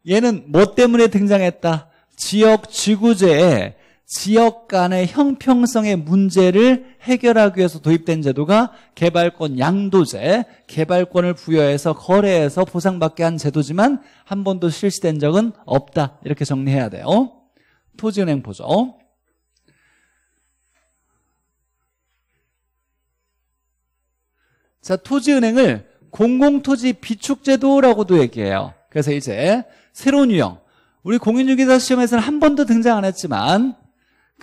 얘는 뭐 때문에 등장했다? 지역 지구제에 지역 간의 형평성의 문제를 해결하기 위해서 도입된 제도가 개발권 양도제, 개발권을 부여해서 거래해서 보상받게 한 제도지만 한 번도 실시된 적은 없다. 이렇게 정리해야 돼요. 토지은행 보죠. 자, 토지은행을 공공토지 비축제도라고도 얘기해요. 그래서 이제 새로운 유형. 우리 공인중개사 시험에서는 한 번도 등장 안 했지만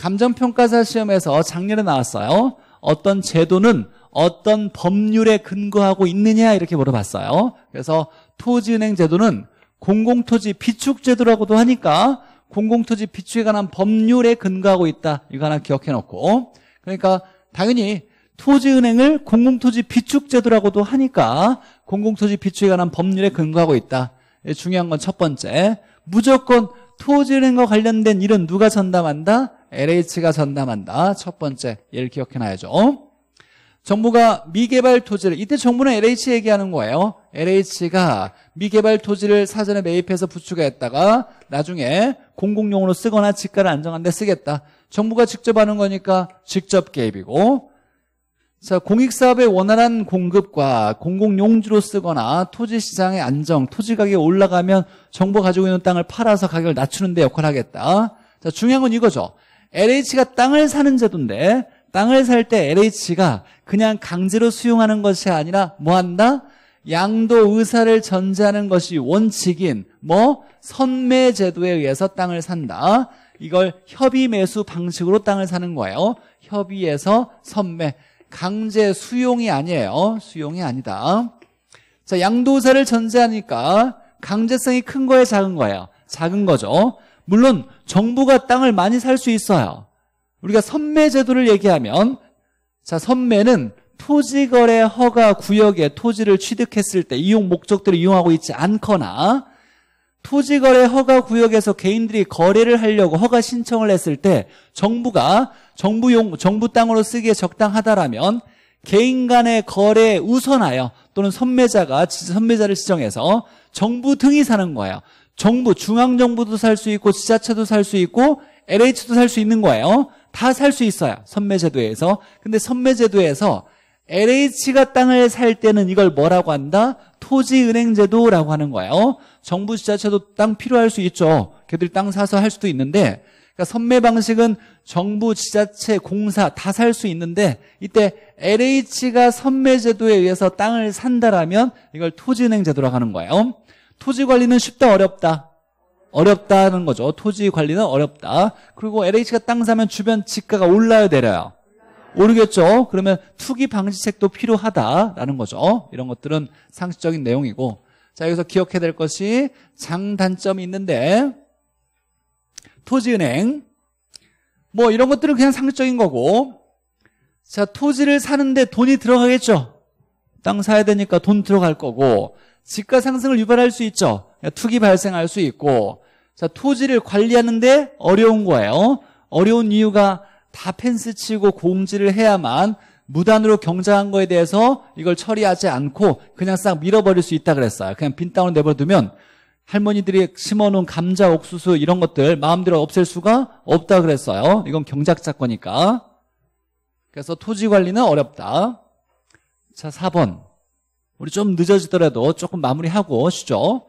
감정평가사 시험에서 작년에 나왔어요. 어떤 제도는 어떤 법률에 근거하고 있느냐 이렇게 물어봤어요. 그래서 토지은행 제도는 공공토지 비축제도라고도 하니까 공공토지 비축에 관한 법률에 근거하고 있다. 이거 하나 기억해놓고 그러니까 당연히 토지은행을 공공토지 비축제도라고도 하니까 공공토지 비축에 관한 법률에 근거하고 있다. 중요한 건 첫 번째 무조건 토지은행과 관련된 일은 누가 전담한다? LH가 전담한다. 첫 번째 얘를 기억해놔야죠. 정부가 미개발 토지를 이때 정부는 LH 얘기하는 거예요. LH가 미개발 토지를 사전에 매입해서 부추가했다가 나중에 공공용으로 쓰거나 집가를 안정한 데 쓰겠다. 정부가 직접 하는 거니까 직접 개입이고 자 공익사업의 원활한 공급과 공공용지로 쓰거나 토지시장의 안정, 토지 가격이 올라가면 정부가 가지고 있는 땅을 팔아서 가격을 낮추는 데 역할을 하겠다. 자 중요한 건 이거죠. LH가 땅을 사는 제도인데 땅을 살 때 LH가 그냥 강제로 수용하는 것이 아니라 뭐 한다? 양도 의사를 전제하는 것이 원칙인 뭐 선매 제도에 의해서 땅을 산다. 이걸 협의 매수 방식으로 땅을 사는 거예요. 협의에서 선매 강제 수용이 아니에요. 수용이 아니다. 자, 양도사를 전제하니까 강제성이 큰 거에 작은 거예요. 작은 거죠. 물론 정부가 땅을 많이 살 수 있어요. 우리가 선매 제도를 얘기하면 자 선매는 토지거래 허가 구역에 토지를 취득했을 때 이용 목적들을 이용하고 있지 않거나 토지거래 허가 구역에서 개인들이 거래를 하려고 허가 신청을 했을 때 정부가 정부용 정부 땅으로 쓰기에 적당하다라면 개인 간의 거래에 우선하여 또는 선매자가 선매자를 지정해서 정부 등이 사는 거예요. 정부, 중앙정부도 살 수 있고 지자체도 살 수 있고 LH도 살 수 있는 거예요. 다 살 수 있어요. 선매제도에서. 근데 선매제도에서 LH가 땅을 살 때는 이걸 뭐라고 한다? 토지은행제도라고 하는 거예요. 정부 지자체도 땅 필요할 수 있죠. 걔들 땅 사서 할 수도 있는데 그러니까 선매 방식은 정부, 지자체, 공사 다 살 수 있는데 이때 LH가 선매제도에 의해서 땅을 산다라면 이걸 토지은행제도라고 하는 거예요. 토지 관리는 쉽다 어렵다 어렵다는 거죠 토지 관리는 어렵다 그리고 LH가 땅 사면 주변 집가가 올라요 내려요 오르겠죠 그러면 투기 방지책도 필요하다라는 거죠 이런 것들은 상식적인 내용이고 자 여기서 기억해야 될 것이 장단점이 있는데 토지은행 뭐 이런 것들은 그냥 상식적인 거고 자 토지를 사는데 돈이 들어가겠죠 땅 사야 되니까 돈 들어갈 거고 집가 상승을 유발할 수 있죠. 투기 발생할 수 있고 자 토지를 관리하는데 어려운 거예요. 어려운 이유가 다 펜스 치고 공지를 해야만 무단으로 경작한 거에 대해서 이걸 처리하지 않고 그냥 싹 밀어버릴 수 있다 그랬어요. 그냥 빈 땅으로 내버려두면 할머니들이 심어놓은 감자, 옥수수 이런 것들 마음대로 없앨 수가 없다 그랬어요. 이건 경작자 거니까. 그래서 토지 관리는 어렵다. 자, 4번. 우리 좀 늦어지더라도 조금 마무리하고 오시죠.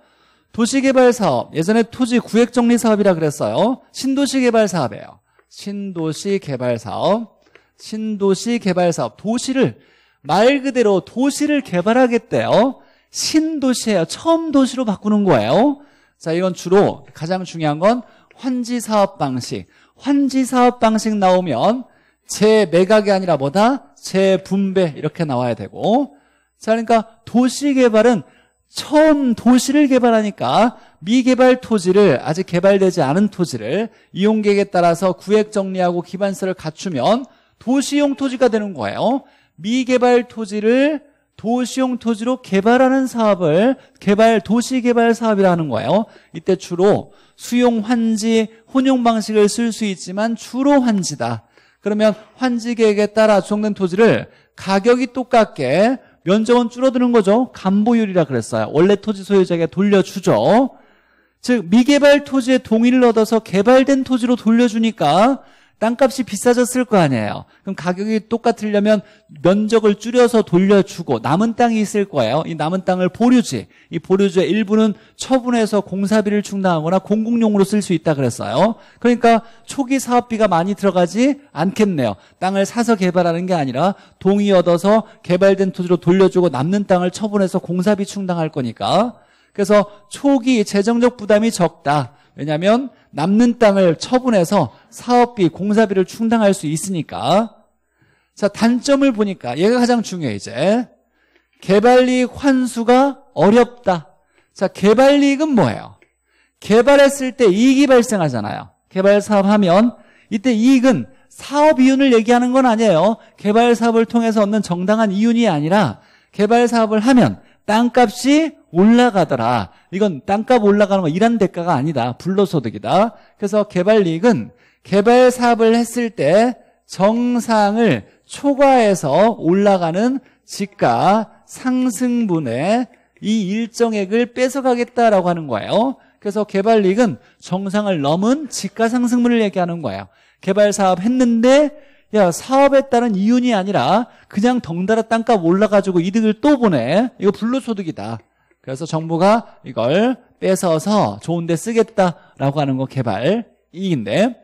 도시개발 사업, 예전에 토지 구획 정리 사업이라 그랬어요. 신도시 개발 사업이에요. 신도시 개발 사업, 신도시 개발 사업, 도시를 말 그대로 도시를 개발하겠대요. 신도시예요. 처음 도시로 바꾸는 거예요. 자, 이건 주로 가장 중요한 건 환지 사업 방식. 환지 사업 방식 나오면 재매각이 아니라 뭐다? 재분배 이렇게 나와야 되고 자, 그러니까 도시 개발은 처음 도시를 개발하니까 미개발 토지를 아직 개발되지 않은 토지를 이용 객에 따라서 구획 정리하고 기반서를 갖추면 도시용 토지가 되는 거예요. 미개발 토지를 도시용 토지로 개발하는 사업을 개발 도시 개발 사업이라는 거예요. 이때 주로 수용 환지 혼용 방식을 쓸 수 있지만 주로 환지다. 그러면 환지 계획에 따라 조성된 토지를 가격이 똑같게 면적은 줄어드는 거죠. 간보율이라 그랬어요. 원래 토지 소유자에게 돌려주죠. 즉 미개발 토지의 동의를 얻어서 개발된 토지로 돌려주니까 땅값이 비싸졌을 거 아니에요. 그럼 가격이 똑같으려면 면적을 줄여서 돌려주고 남은 땅이 있을 거예요. 이 남은 땅을 보류지. 이 보류지의 일부는 처분해서 공사비를 충당하거나 공공용으로 쓸 수 있다 그랬어요. 그러니까 초기 사업비가 많이 들어가지 않겠네요. 땅을 사서 개발하는 게 아니라 동의 얻어서 개발된 토지로 돌려주고 남는 땅을 처분해서 공사비 충당할 거니까. 그래서 초기 재정적 부담이 적다. 왜냐하면 남는 땅을 처분해서 사업비, 공사비를 충당할 수 있으니까 자 단점을 보니까 얘가 가장 중요해 이제 개발이익 환수가 어렵다 자 개발이익은 뭐예요? 개발했을 때 이익이 발생하잖아요 개발사업 하면 이때 이익은 사업 이윤을 얘기하는 건 아니에요 개발사업을 통해서 얻는 정당한 이윤이 아니라 개발사업을 하면 땅값이 올라가더라. 이건 땅값 올라가는 거 일한 대가가 아니다. 불로소득이다. 그래서 개발이익은 개발 사업을 했을 때 정상을 초과해서 올라가는 지가 상승분의 이 일정액을 뺏어가겠다라고 하는 거예요. 그래서 개발이익은 정상을 넘은 지가 상승분을 얘기하는 거예요. 개발 사업 했는데 야 사업에 따른 이윤이 아니라 그냥 덩달아 땅값 올라가지고 이득을 또 보네. 이거 불로소득이다. 그래서 정부가 이걸 뺏어서 좋은 데 쓰겠다라고 하는 거 개발 이익인데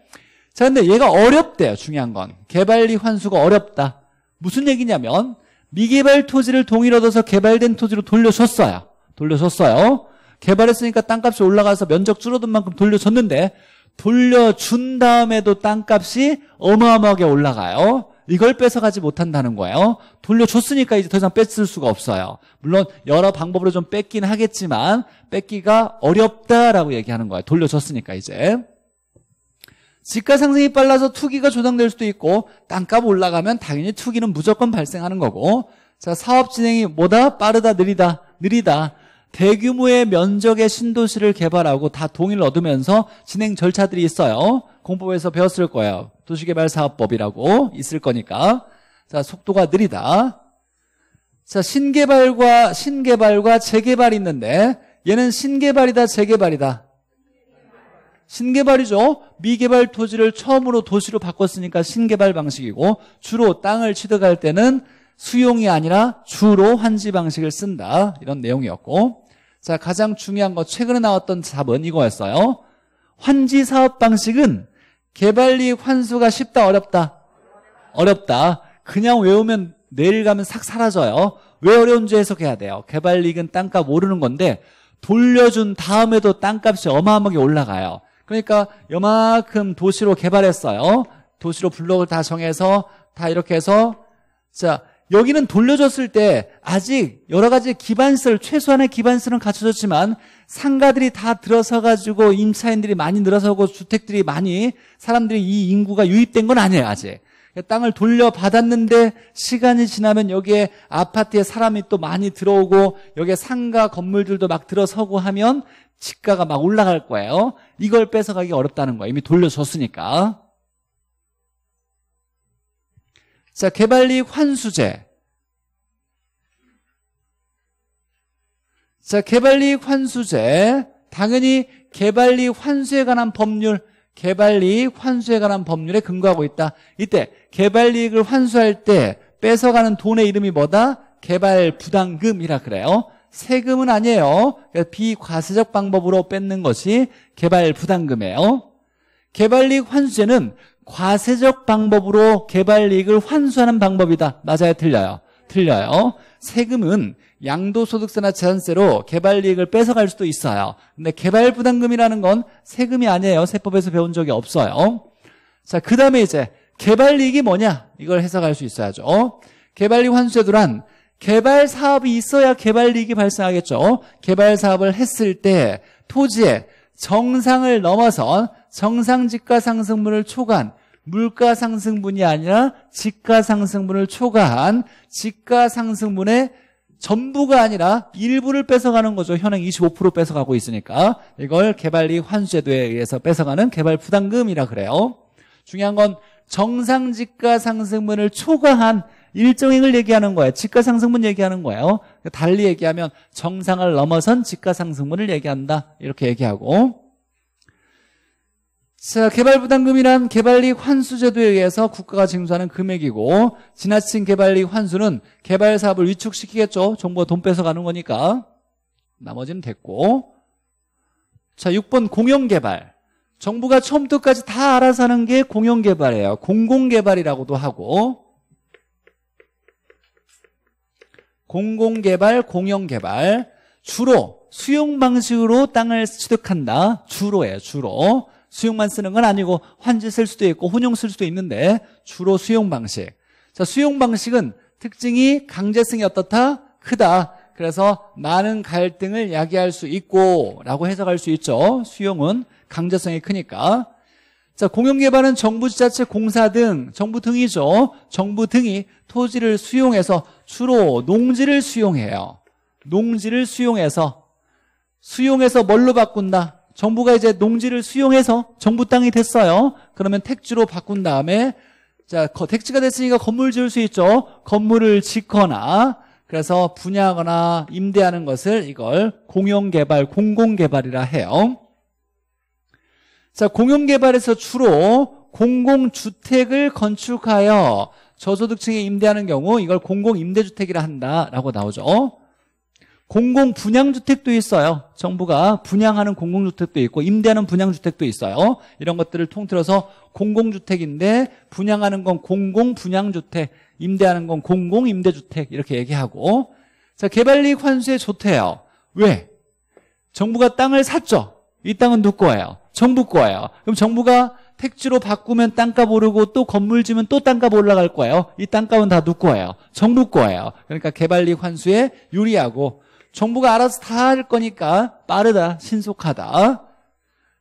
자 근데 얘가 어렵대요 중요한 건개발리 환수가 어렵다 무슨 얘기냐면 미개발 토지를 동일 얻어서 개발된 토지로 돌려줬어요 돌려줬어요 개발했으니까 땅값이 올라가서 면적 줄어든 만큼 돌려줬는데 돌려준 다음에도 땅값이 어마어마하게 올라가요. 이걸 뺏어가지 못한다는 거예요. 돌려줬으니까 이제 더 이상 뺏을 수가 없어요. 물론 여러 방법으로 좀 뺏긴 하겠지만 뺏기가 어렵다라고 얘기하는 거예요. 돌려줬으니까 이제. 집가 상승이 빨라서 투기가 조장될 수도 있고 땅값 올라가면 당연히 투기는 무조건 발생하는 거고 자 사업 진행이 뭐다? 빠르다 느리다 느리다 대규모의 면적의 신도시를 개발하고 다 동의를 얻으면서 진행 절차들이 있어요. 공법에서 배웠을 거예요. 도시개발사업법이라고 있을 거니까. 자, 속도가 느리다. 자, 신개발과 신개발과 재개발이 있는데 얘는 신개발이다, 재개발이다. 신개발이죠. 미개발 토지를 처음으로 도시로 바꿨으니까 신개발 방식이고 주로 땅을 취득할 때는 수용이 아니라 주로 환지 방식을 쓴다 이런 내용이었고 자 가장 중요한 거 최근에 나왔던 답은 이거였어요 환지 사업 방식은 개발이익 환수가 쉽다 어렵다 어렵다 그냥 외우면 내일 가면 싹 사라져요 왜 어려운지 해석해야 돼요 개발이익은 땅값 모르는 건데 돌려준 다음에도 땅값이 어마어마하게 올라가요 그러니까 요만큼 도시로 개발했어요 도시로 블록을 다 정해서 다 이렇게 해서 자 여기는 돌려줬을 때 아직 여러 가지 기반설, 최소한의 기반설은 갖춰졌지만 상가들이 다 들어서 가지고 임차인들이 많이 늘어서고 주택들이 많이 사람들이 이 인구가 유입된 건 아니에요, 아직. 그러니까 땅을 돌려받았는데 시간이 지나면 여기에 아파트에 사람이 또 많이 들어오고 여기에 상가 건물들도 막 들어서고 하면 집가가 막 올라갈 거예요. 이걸 뺏어가기 어렵다는 거예요. 이미 돌려줬으니까. 자, 개발이익 환수제. 자, 개발이익 환수제. 당연히 개발이익 환수에 관한 법률, 개발이익 환수에 관한 법률에 근거하고 있다. 이때 개발이익을 환수할 때 뺏어가는 돈의 이름이 뭐다? 개발부담금이라 그래요. 세금은 아니에요. 그러니까 비과세적 방법으로 뺏는 것이 개발부담금이에요. 개발이익 환수제는 과세적 방법으로 개발 이익을 환수하는 방법이다. 맞아요? 틀려요? 틀려요. 세금은 양도소득세나 재산세로 개발 이익을 뺏어갈 수도 있어요. 근데 개발 부담금이라는 건 세금이 아니에요. 세법에서 배운 적이 없어요. 자, 그 다음에 이제 개발 이익이 뭐냐? 이걸 해석할 수 있어야죠. 개발 이익 환수제도란 개발 사업이 있어야 개발 이익이 발생하겠죠. 개발 사업을 했을 때 토지에 정상을 넘어선 정상직가 상승분을 초과한 물가 상승분이 아니라 직가 상승분을 초과한 직가 상승분의 전부가 아니라 일부를 뺏어가는 거죠. 현행 25% 뺏어가고 있으니까 이걸 개발리 환수제도에 의해서 뺏어가는 개발 부담금이라 그래요. 중요한 건 정상 직가 상승분을 초과한 일정액을 얘기하는 거예요. 직가 상승분 얘기하는 거예요. 달리 얘기하면 정상을 넘어선 직가 상승분을 얘기한다. 이렇게 얘기하고 자, 개발부담금이란 개발이익 환수제도에 의해서 국가가 징수하는 금액이고 지나친 개발이익 환수는 개발사업을 위축시키겠죠. 정부가 돈 뺏어가는 거니까. 나머지는 됐고 자 6번 공영개발 정부가 처음부터 까지 다 알아서 하는 게 공영개발이에요. 공공개발이라고도 하고 공공개발, 공영개발 주로 수용 방식으로 땅을 취득한다. 주로예요. 주로. 수용만 쓰는 건 아니고 환지 쓸 수도 있고 혼용 쓸 수도 있는데 주로 수용 방식. 자, 수용 방식은 특징이 강제성이 어떻다? 크다. 그래서 많은 갈등을 야기할 수 있고 라고 해석할 수 있죠. 수용은 강제성이 크니까. 자, 공용개발은 정부 지자체 공사 등 정부 등이죠. 정부 등이 토지를 수용해서 주로 농지를 수용해요. 농지를 수용해서 수용해서 뭘로 바꾼다? 정부가 이제 농지를 수용해서 정부 땅이 됐어요. 그러면 택지로 바꾼 다음에 자 택지가 됐으니까 건물 지을 수 있죠. 건물을 짓거나 그래서 분양하거나 임대하는 것을 이걸 공용개발, 공공개발이라 해요. 자 공용개발에서 주로 공공주택을 건축하여 저소득층에 임대하는 경우 이걸 공공임대주택이라 한다라고 나오죠. 공공 분양주택도 있어요. 정부가 분양하는 공공주택도 있고 임대하는 분양주택도 있어요. 이런 것들을 통틀어서 공공주택인데 분양하는 건 공공 분양주택, 임대하는 건 공공 임대주택 이렇게 얘기하고 자 개발이익 환수에 좋대요. 왜? 정부가 땅을 샀죠. 이 땅은 누구 거예요? 정부 거예요. 그럼 정부가 택지로 바꾸면 땅값 오르고 또 건물 지면 또 땅값 올라갈 거예요. 이 땅값은 다 누구 거예요? 정부 거예요. 그러니까 개발이익 환수에 유리하고 정부가 알아서 다 할 거니까 빠르다, 신속하다.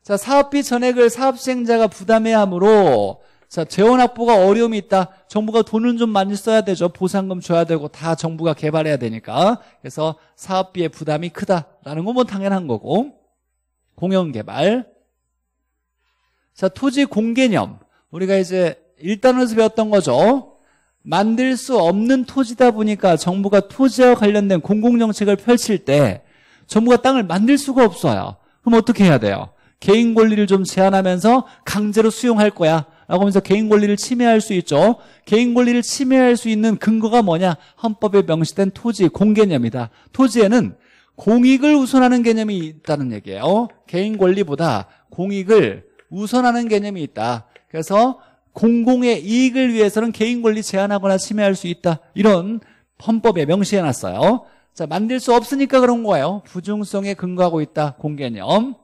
자, 사업비 전액을 사업시행자가 부담해야 하므로 자, 재원 확보가 어려움이 있다. 정부가 돈은 좀 많이 써야 되죠. 보상금 줘야 되고 다 정부가 개발해야 되니까. 그래서 사업비의 부담이 크다라는 건 뭐 당연한 거고. 공영 개발. 자, 토지 공개념. 우리가 이제 일단원에서 배웠던 거죠. 만들 수 없는 토지다 보니까 정부가 토지와 관련된 공공정책을 펼칠 때 정부가 땅을 만들 수가 없어요. 그럼 어떻게 해야 돼요? 개인 권리를 좀 제한하면서 강제로 수용할 거야. 라고 하면서 개인 권리를 침해할 수 있죠. 개인 권리를 침해할 수 있는 근거가 뭐냐? 헌법에 명시된 토지 공개념이다. 토지에는 공익을 우선하는 개념이 있다는 얘기예요. 개인 권리보다 공익을 우선하는 개념이 있다. 그래서 공공의 이익을 위해서는 개인 권리 제한하거나 침해할 수 있다. 이런 헌법에 명시해놨어요. 자, 만들 수 없으니까 그런 거예요. 부중성에 근거하고 있다. 공개념.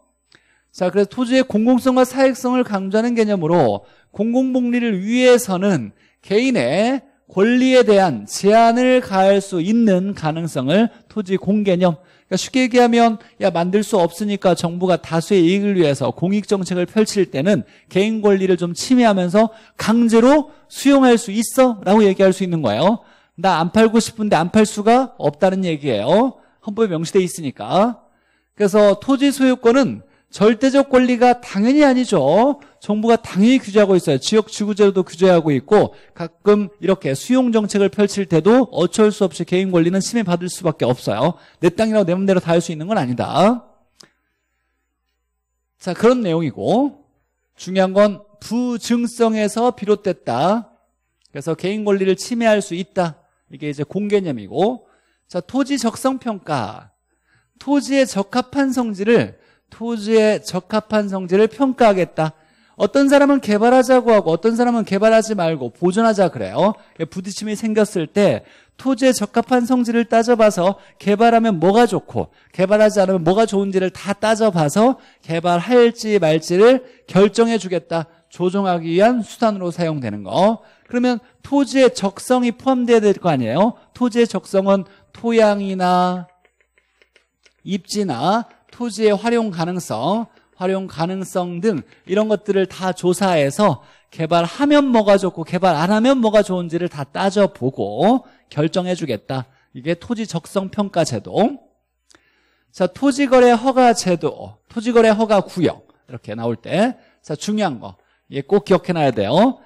자, 그래서 토지의 공공성과 사익성을 강조하는 개념으로 공공복리를 위해서는 개인의 권리에 대한 제한을 가할 수 있는 가능성을 토지 공개념 그러니까 쉽게 얘기하면 야 만들 수 없으니까 정부가 다수의 이익을 위해서 공익 정책을 펼칠 때는 개인 권리를 좀 침해하면서 강제로 수용할 수 있어라고 얘기할 수 있는 거예요. 나 안 팔고 싶은데 안 팔 수가 없다는 얘기예요. 헌법에 명시돼 있으니까. 그래서 토지 소유권은 절대적 권리가 당연히 아니죠. 정부가 당연히 규제하고 있어요. 지역 지구제도 규제하고 있고 가끔 이렇게 수용 정책을 펼칠 때도 어쩔 수 없이 개인 권리는 침해받을 수밖에 없어요. 내 땅이라고 내 맘대로 다 할 수 있는 건 아니다. 자 그런 내용이고 중요한 건 부증성에서 비롯됐다. 그래서 개인 권리를 침해할 수 있다. 이게 이제 공개념이고 자 토지 적성평가 토지의 적합한 성질을 토지에 적합한 성질을 평가하겠다. 어떤 사람은 개발하자고 하고 어떤 사람은 개발하지 말고 보존하자 그래요. 예, 부딪힘이 생겼을 때 토지에 적합한 성질을 따져봐서 개발하면 뭐가 좋고 개발하지 않으면 뭐가 좋은지를 다 따져봐서 개발할지 말지를 결정해 주겠다. 조정하기 위한 수단으로 사용되는 거. 그러면 토지의 적성이 포함되어야될 거 아니에요? 토지의 적성은 토양이나 입지나 토지의 활용 가능성, 활용 가능성 등 이런 것들을 다 조사해서 개발하면 뭐가 좋고 개발 안 하면 뭐가 좋은지를 다 따져보고 결정해 주겠다. 이게 토지 적성 평가 제도. 자, 토지 거래 허가 제도, 토지 거래 허가 구역 이렇게 나올 때 자, 중요한 거. 이게 꼭 기억해 놔야 돼요.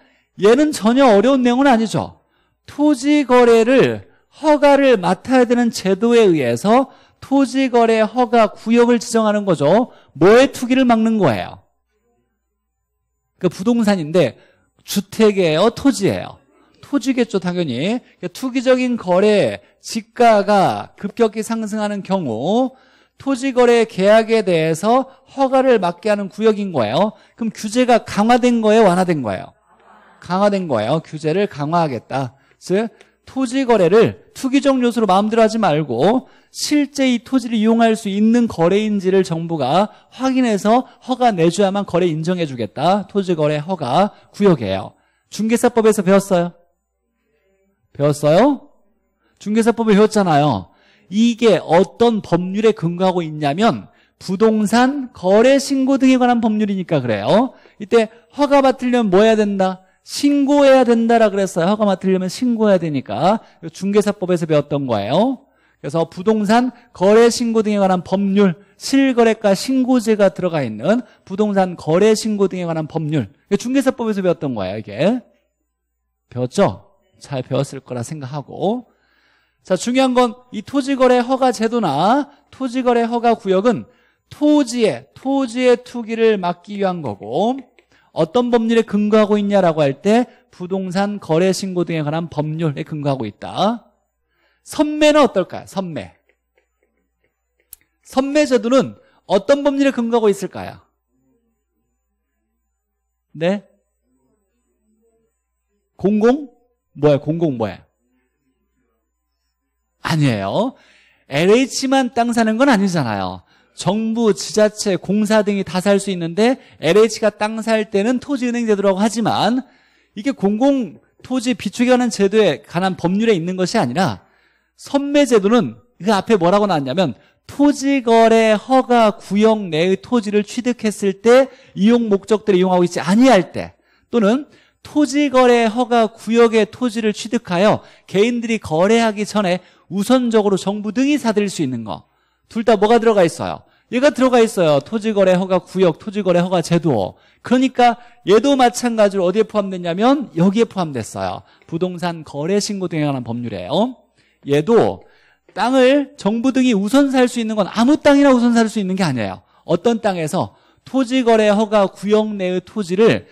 얘는 전혀 어려운 내용은 아니죠. 토지 거래를 허가를 맡아야 되는 제도에 의해서 토지 거래 허가 구역을 지정하는 거죠. 뭐에 투기를 막는 거예요? 그 부동산인데 주택이에요, 토지예요. 토지겠죠, 당연히. 그러니까 투기적인 거래, 지가가 급격히 상승하는 경우 토지 거래 계약에 대해서 허가를 막게 하는 구역인 거예요. 그럼 규제가 강화된 거예요, 완화된 거예요? 강화된 거예요. 규제를 강화하겠다. 즉 토지 거래를 투기적 요소로 마음대로 하지 말고 실제 이 토지를 이용할 수 있는 거래인지를 정부가 확인해서 허가 내줘야만 거래 인정해주겠다. 토지 거래 허가 구역이에요. 중개사법에서 배웠어요? 배웠어요? 중개사법을 배웠잖아요. 이게 어떤 법률에 근거하고 있냐면 부동산 거래 신고 등에 관한 법률이니까 그래요. 이때 허가 받으려면 뭐 해야 된다? 신고해야 된다라 그랬어요. 허가 맡으려면 신고해야 되니까 중개사법에서 배웠던 거예요. 그래서 부동산 거래 신고 등에 관한 법률 실거래가 신고제가 들어가 있는 부동산 거래 신고 등에 관한 법률 중개사법에서 배웠던 거예요. 이게 배웠죠? 잘 배웠을 거라 생각하고 자 중요한 건 이 토지거래 허가 제도나 토지거래 허가 구역은 토지의 토지의 투기를 막기 위한 거고 어떤 법률에 근거하고 있냐라고 할 때 부동산 거래 신고 등에 관한 법률에 근거하고 있다. 선매는 어떨까요? 선매. 선매 제도는 어떤 법률에 근거하고 있을까요? 네? 공공? 뭐야, 공공 뭐야? 아니에요. LH만 땅 사는 건 아니잖아요. 정부, 지자체, 공사 등이 다 살 수 있는데 LH가 땅 살 때는 토지은행 제도라고 하지만 이게 공공 토지 비축에 관한 제도에 관한 법률에 있는 것이 아니라 선매 제도는 그 앞에 뭐라고 나왔냐면 토지거래 허가 구역 내의 토지를 취득했을 때 이용 목적들을 이용하고 있지 아니할 때 또는 토지거래 허가 구역의 토지를 취득하여 개인들이 거래하기 전에 우선적으로 정부 등이 사들일 수 있는 거 둘 다 뭐가 들어가 있어요? 얘가 들어가 있어요. 토지거래 허가 구역, 토지거래 허가 제도. 그러니까 얘도 마찬가지로 어디에 포함됐냐면 여기에 포함됐어요. 부동산 거래 신고 등에 관한 법률이에요. 얘도 땅을 정부 등이 우선 살 수 있는 건 아무 땅이나 우선 살 수 있는 게 아니에요. 어떤 땅에서 토지거래 허가 구역 내의 토지를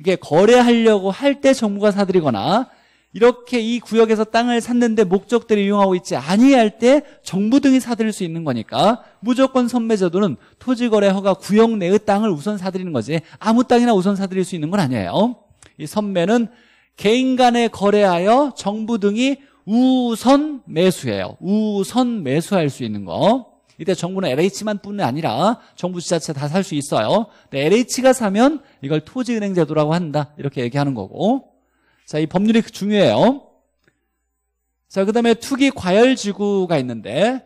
이게 거래하려고 할 때 정부가 사들이거나 이렇게 이 구역에서 땅을 샀는데 목적들을 이용하고 있지 아니할 때 정부 등이 사들일 수 있는 거니까 무조건 선매제도는 토지거래 허가 구역 내의 땅을 우선 사들이는 거지 아무 땅이나 우선 사들일 수 있는 건 아니에요 이 선매는 개인 간에 거래하여 정부 등이 우선 매수해요 우선 매수할 수 있는 거 이때 정부는 LH만 뿐 아니라 정부 지자체 다 살 수 있어요 LH가 사면 이걸 토지은행제도라고 한다 이렇게 얘기하는 거고 자, 이 법률이 그 중요해요. 자, 그 다음에 투기 과열 지구가 있는데,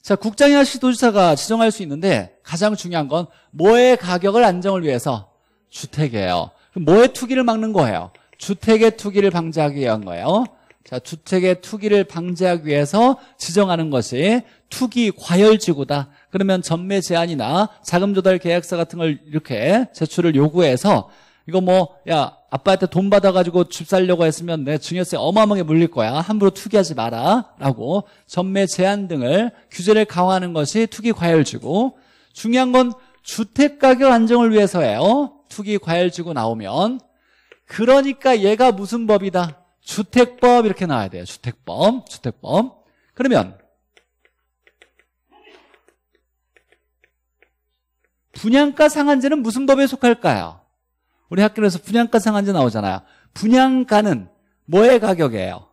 자, 국장이나 시도지사가 지정할 수 있는데 가장 중요한 건 뭐의 가격을 안정을 위해서 주택이에요. 그럼 뭐의 투기를 막는 거예요? 주택의 투기를 방지하기 위한 거예요. 자, 주택의 투기를 방지하기 위해서 지정하는 것이 투기 과열지구다. 그러면 전매 제한이나 자금 조달 계약서 같은 걸 이렇게 제출을 요구해서 이거 뭐 야 아빠한테 돈 받아가지고 집 살려고 했으면 내 증여세 어마어마하게 물릴 거야. 함부로 투기하지 마라. 라고 전매 제한 등을 규제를 강화하는 것이 투기 과열주고 중요한 건 주택가격 안정을 위해서예요. 투기 과열주고 나오면. 그러니까 얘가 무슨 법이다? 주택법 이렇게 나와야 돼요. 주택법. 주택법. 그러면 분양가 상한제는 무슨 법에 속할까요? 우리 학교에서 분양가 상한제 나오잖아요. 분양가는 뭐의 가격이에요?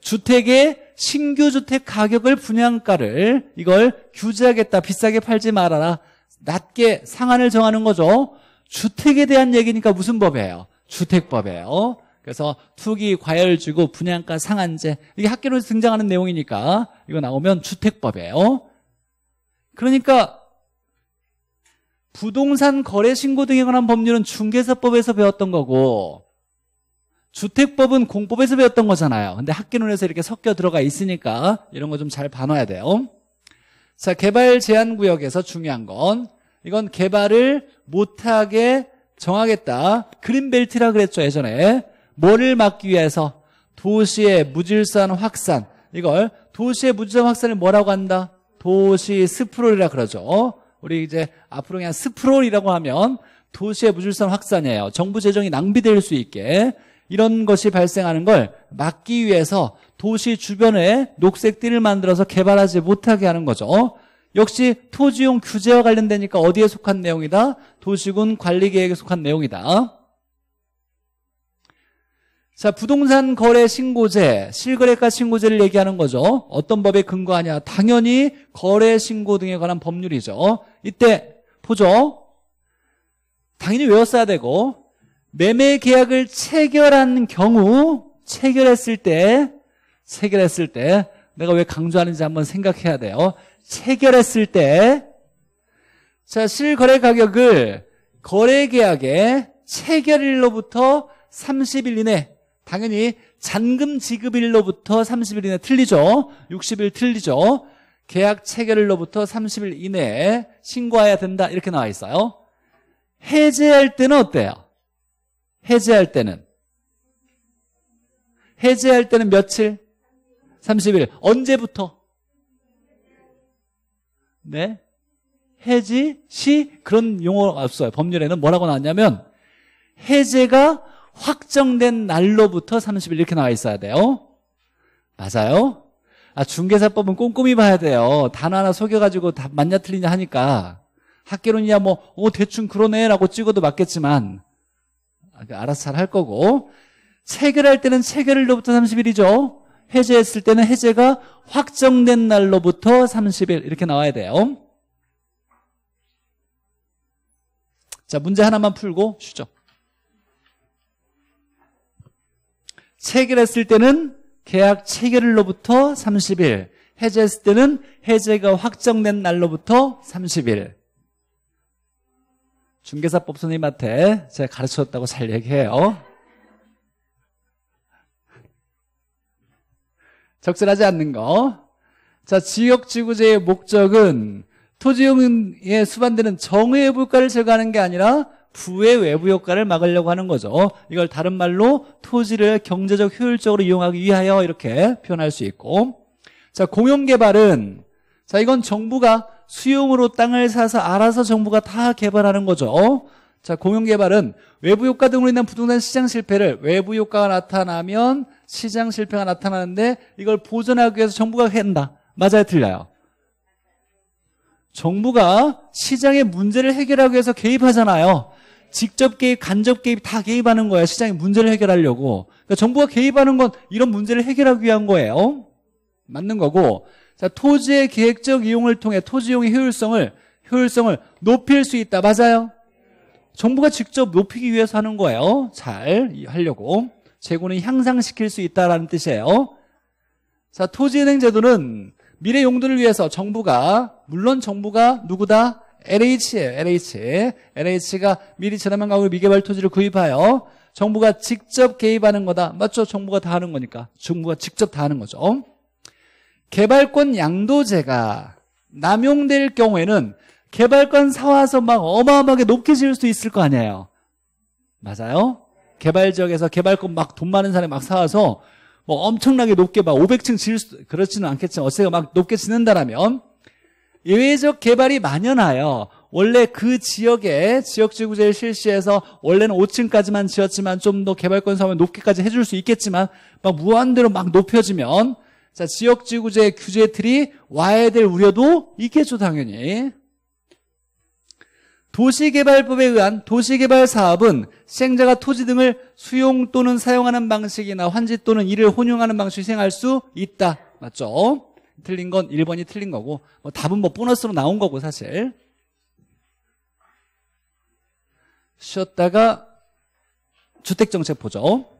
주택의 신규 주택 가격을 분양가를 이걸 규제하겠다. 비싸게 팔지 말아라. 낮게 상한을 정하는 거죠. 주택에 대한 얘기니까 무슨 법이에요? 주택법이에요. 그래서 투기 과열주고 분양가 상한제 이게 학교에서 등장하는 내용이니까 이거 나오면 주택법이에요. 그러니까 부동산 거래 신고 등에 관한 법률은 중개사법에서 배웠던 거고 주택법은 공법에서 배웠던 거잖아요. 근데 학기론에서 이렇게 섞여 들어가 있으니까 이런 거 좀 잘 봐놔야 돼요. 자, 개발 제한 구역에서 중요한 건 이건 개발을 못하게 정하겠다. 그린벨트라 그랬죠, 예전에. 뭐를 막기 위해서 도시의 무질서한 확산. 이걸 도시의 무질서한 확산을 뭐라고 한다? 도시 스프롤이라 그러죠. 우리 이제 앞으로 그냥 스프롤이라고 하면 도시의 무질서는 확산이에요. 정부 재정이 낭비될 수 있게 이런 것이 발생하는 걸 막기 위해서 도시 주변에 녹색띠를 만들어서 개발하지 못하게 하는 거죠. 역시 토지용 규제와 관련되니까 어디에 속한 내용이다? 도시군 관리계획에 속한 내용이다. 자, 부동산 거래 신고제, 실거래가 신고제를 얘기하는 거죠. 어떤 법에 근거하냐? 당연히 거래 신고 등에 관한 법률이죠. 이때 보죠. 당연히 외웠어야 되고 매매 계약을 체결한 경우 체결했을 때 체결했을 때 내가 왜 강조하는지 한번 생각해야 돼요. 체결했을 때 자, 실거래 가격을 거래 계약의 체결일로부터 30일 이내 당연히 잔금 지급일로부터 30일 이내 틀리죠. 60일 틀리죠. 계약 체결일로부터 30일 이내에 신고해야 된다 이렇게 나와 있어요. 해제할 때는 어때요? 해제할 때는 해제할 때는 며칠? 30일. 언제부터? 네? 해지, 시 그런 용어 없어요. 법률에는 뭐라고 나왔냐면 해제가 확정된 날로부터 30일 이렇게 나와 있어야 돼요. 맞아요? 아, 중개사법은 꼼꼼히 봐야 돼요. 단어 하나 속여가지고 다 맞냐 틀리냐 하니까. 학계론이야 뭐, 어, 대충 그러네 라고 찍어도 맞겠지만, 아, 그 알아서 잘 할 거고, 체결할 때는 체결일로부터 30일이죠. 해제했을 때는 해제가 확정된 날로부터 30일 이렇게 나와야 돼요. 자, 문제 하나만 풀고 쉬죠. 체결했을 때는 계약 체결일로부터 30일, 해제했을 때는 해제가 확정된 날로부터 30일. 중개사법 선생님한테 제가 가르쳤다고 잘 얘기해요. 적절하지 않는 거. 자, 지역지구제의 목적은 토지용에 수반되는 정의의 물가를 제거하는 게 아니라 부의 외부 효과를 막으려고 하는 거죠. 이걸 다른 말로 토지를 경제적 효율적으로 이용하기 위하여 이렇게 표현할 수 있고 자 공용 개발은 자 이건 정부가 수용으로 땅을 사서 알아서 정부가 다 개발하는 거죠. 자 공용 개발은 외부 효과 등으로 인한 부동산 시장 실패를 외부 효과가 나타나면 시장 실패가 나타나는데 이걸 보전하기 위해서 정부가 한다. 맞아요, 틀려요? 정부가 시장의 문제를 해결하기 위해서 개입하잖아요. 직접 개입, 간접 개입 다 개입하는 거야. 시장의 문제를 해결하려고. 그러니까 정부가 개입하는 건 이런 문제를 해결하기 위한 거예요. 맞는 거고. 자, 토지의 계획적 이용을 통해 토지 용의 효율성을 효율성을 높일 수 있다. 맞아요? 정부가 직접 높이기 위해서 하는 거예요. 잘 하려고. 재고는 향상시킬 수 있다라는 뜻이에요. 자, 토지은행 제도는 미래 용도를 위해서 정부가 물론 정부가 누구다? LH예요. LH. LH가 미리 저렴한 가구으 미개발 토지를 구입하여 정부가 직접 개입하는 거다. 맞죠? 정부가 다 하는 거니까. 정부가 직접 다 하는 거죠. 개발권 양도제가 남용될 경우에는 개발권 사와서 막 어마어마하게 높게 지을 수도 있을 거 아니에요. 맞아요? 개발 지역에서 개발권 막 돈 많은 사람이 막 사와서 뭐 엄청나게 높게 막 500층 지을 수 그렇지는 않겠지만 어쨌든 막 높게 짓는다라면 예외적 개발이 만연하여 원래 그 지역에 지역지구제를 실시해서 원래는 5층까지만 지었지만 좀 더 개발권 사을 높게까지 해줄 수 있겠지만 막 무한대로 막 높여지면 자 지역지구제 규제틀이 와야 될 우려도 있겠죠 당연히 도시개발법에 의한 도시개발 사업은 시행자가 토지 등을 수용 또는 사용하는 방식이나 환지 또는 이를 혼용하는 방식이생행할수 있다 맞죠? 틀린 건 1번이 틀린 거고 뭐 답은 뭐 보너스로 나온 거고 사실 쉬었다가 주택정책 보죠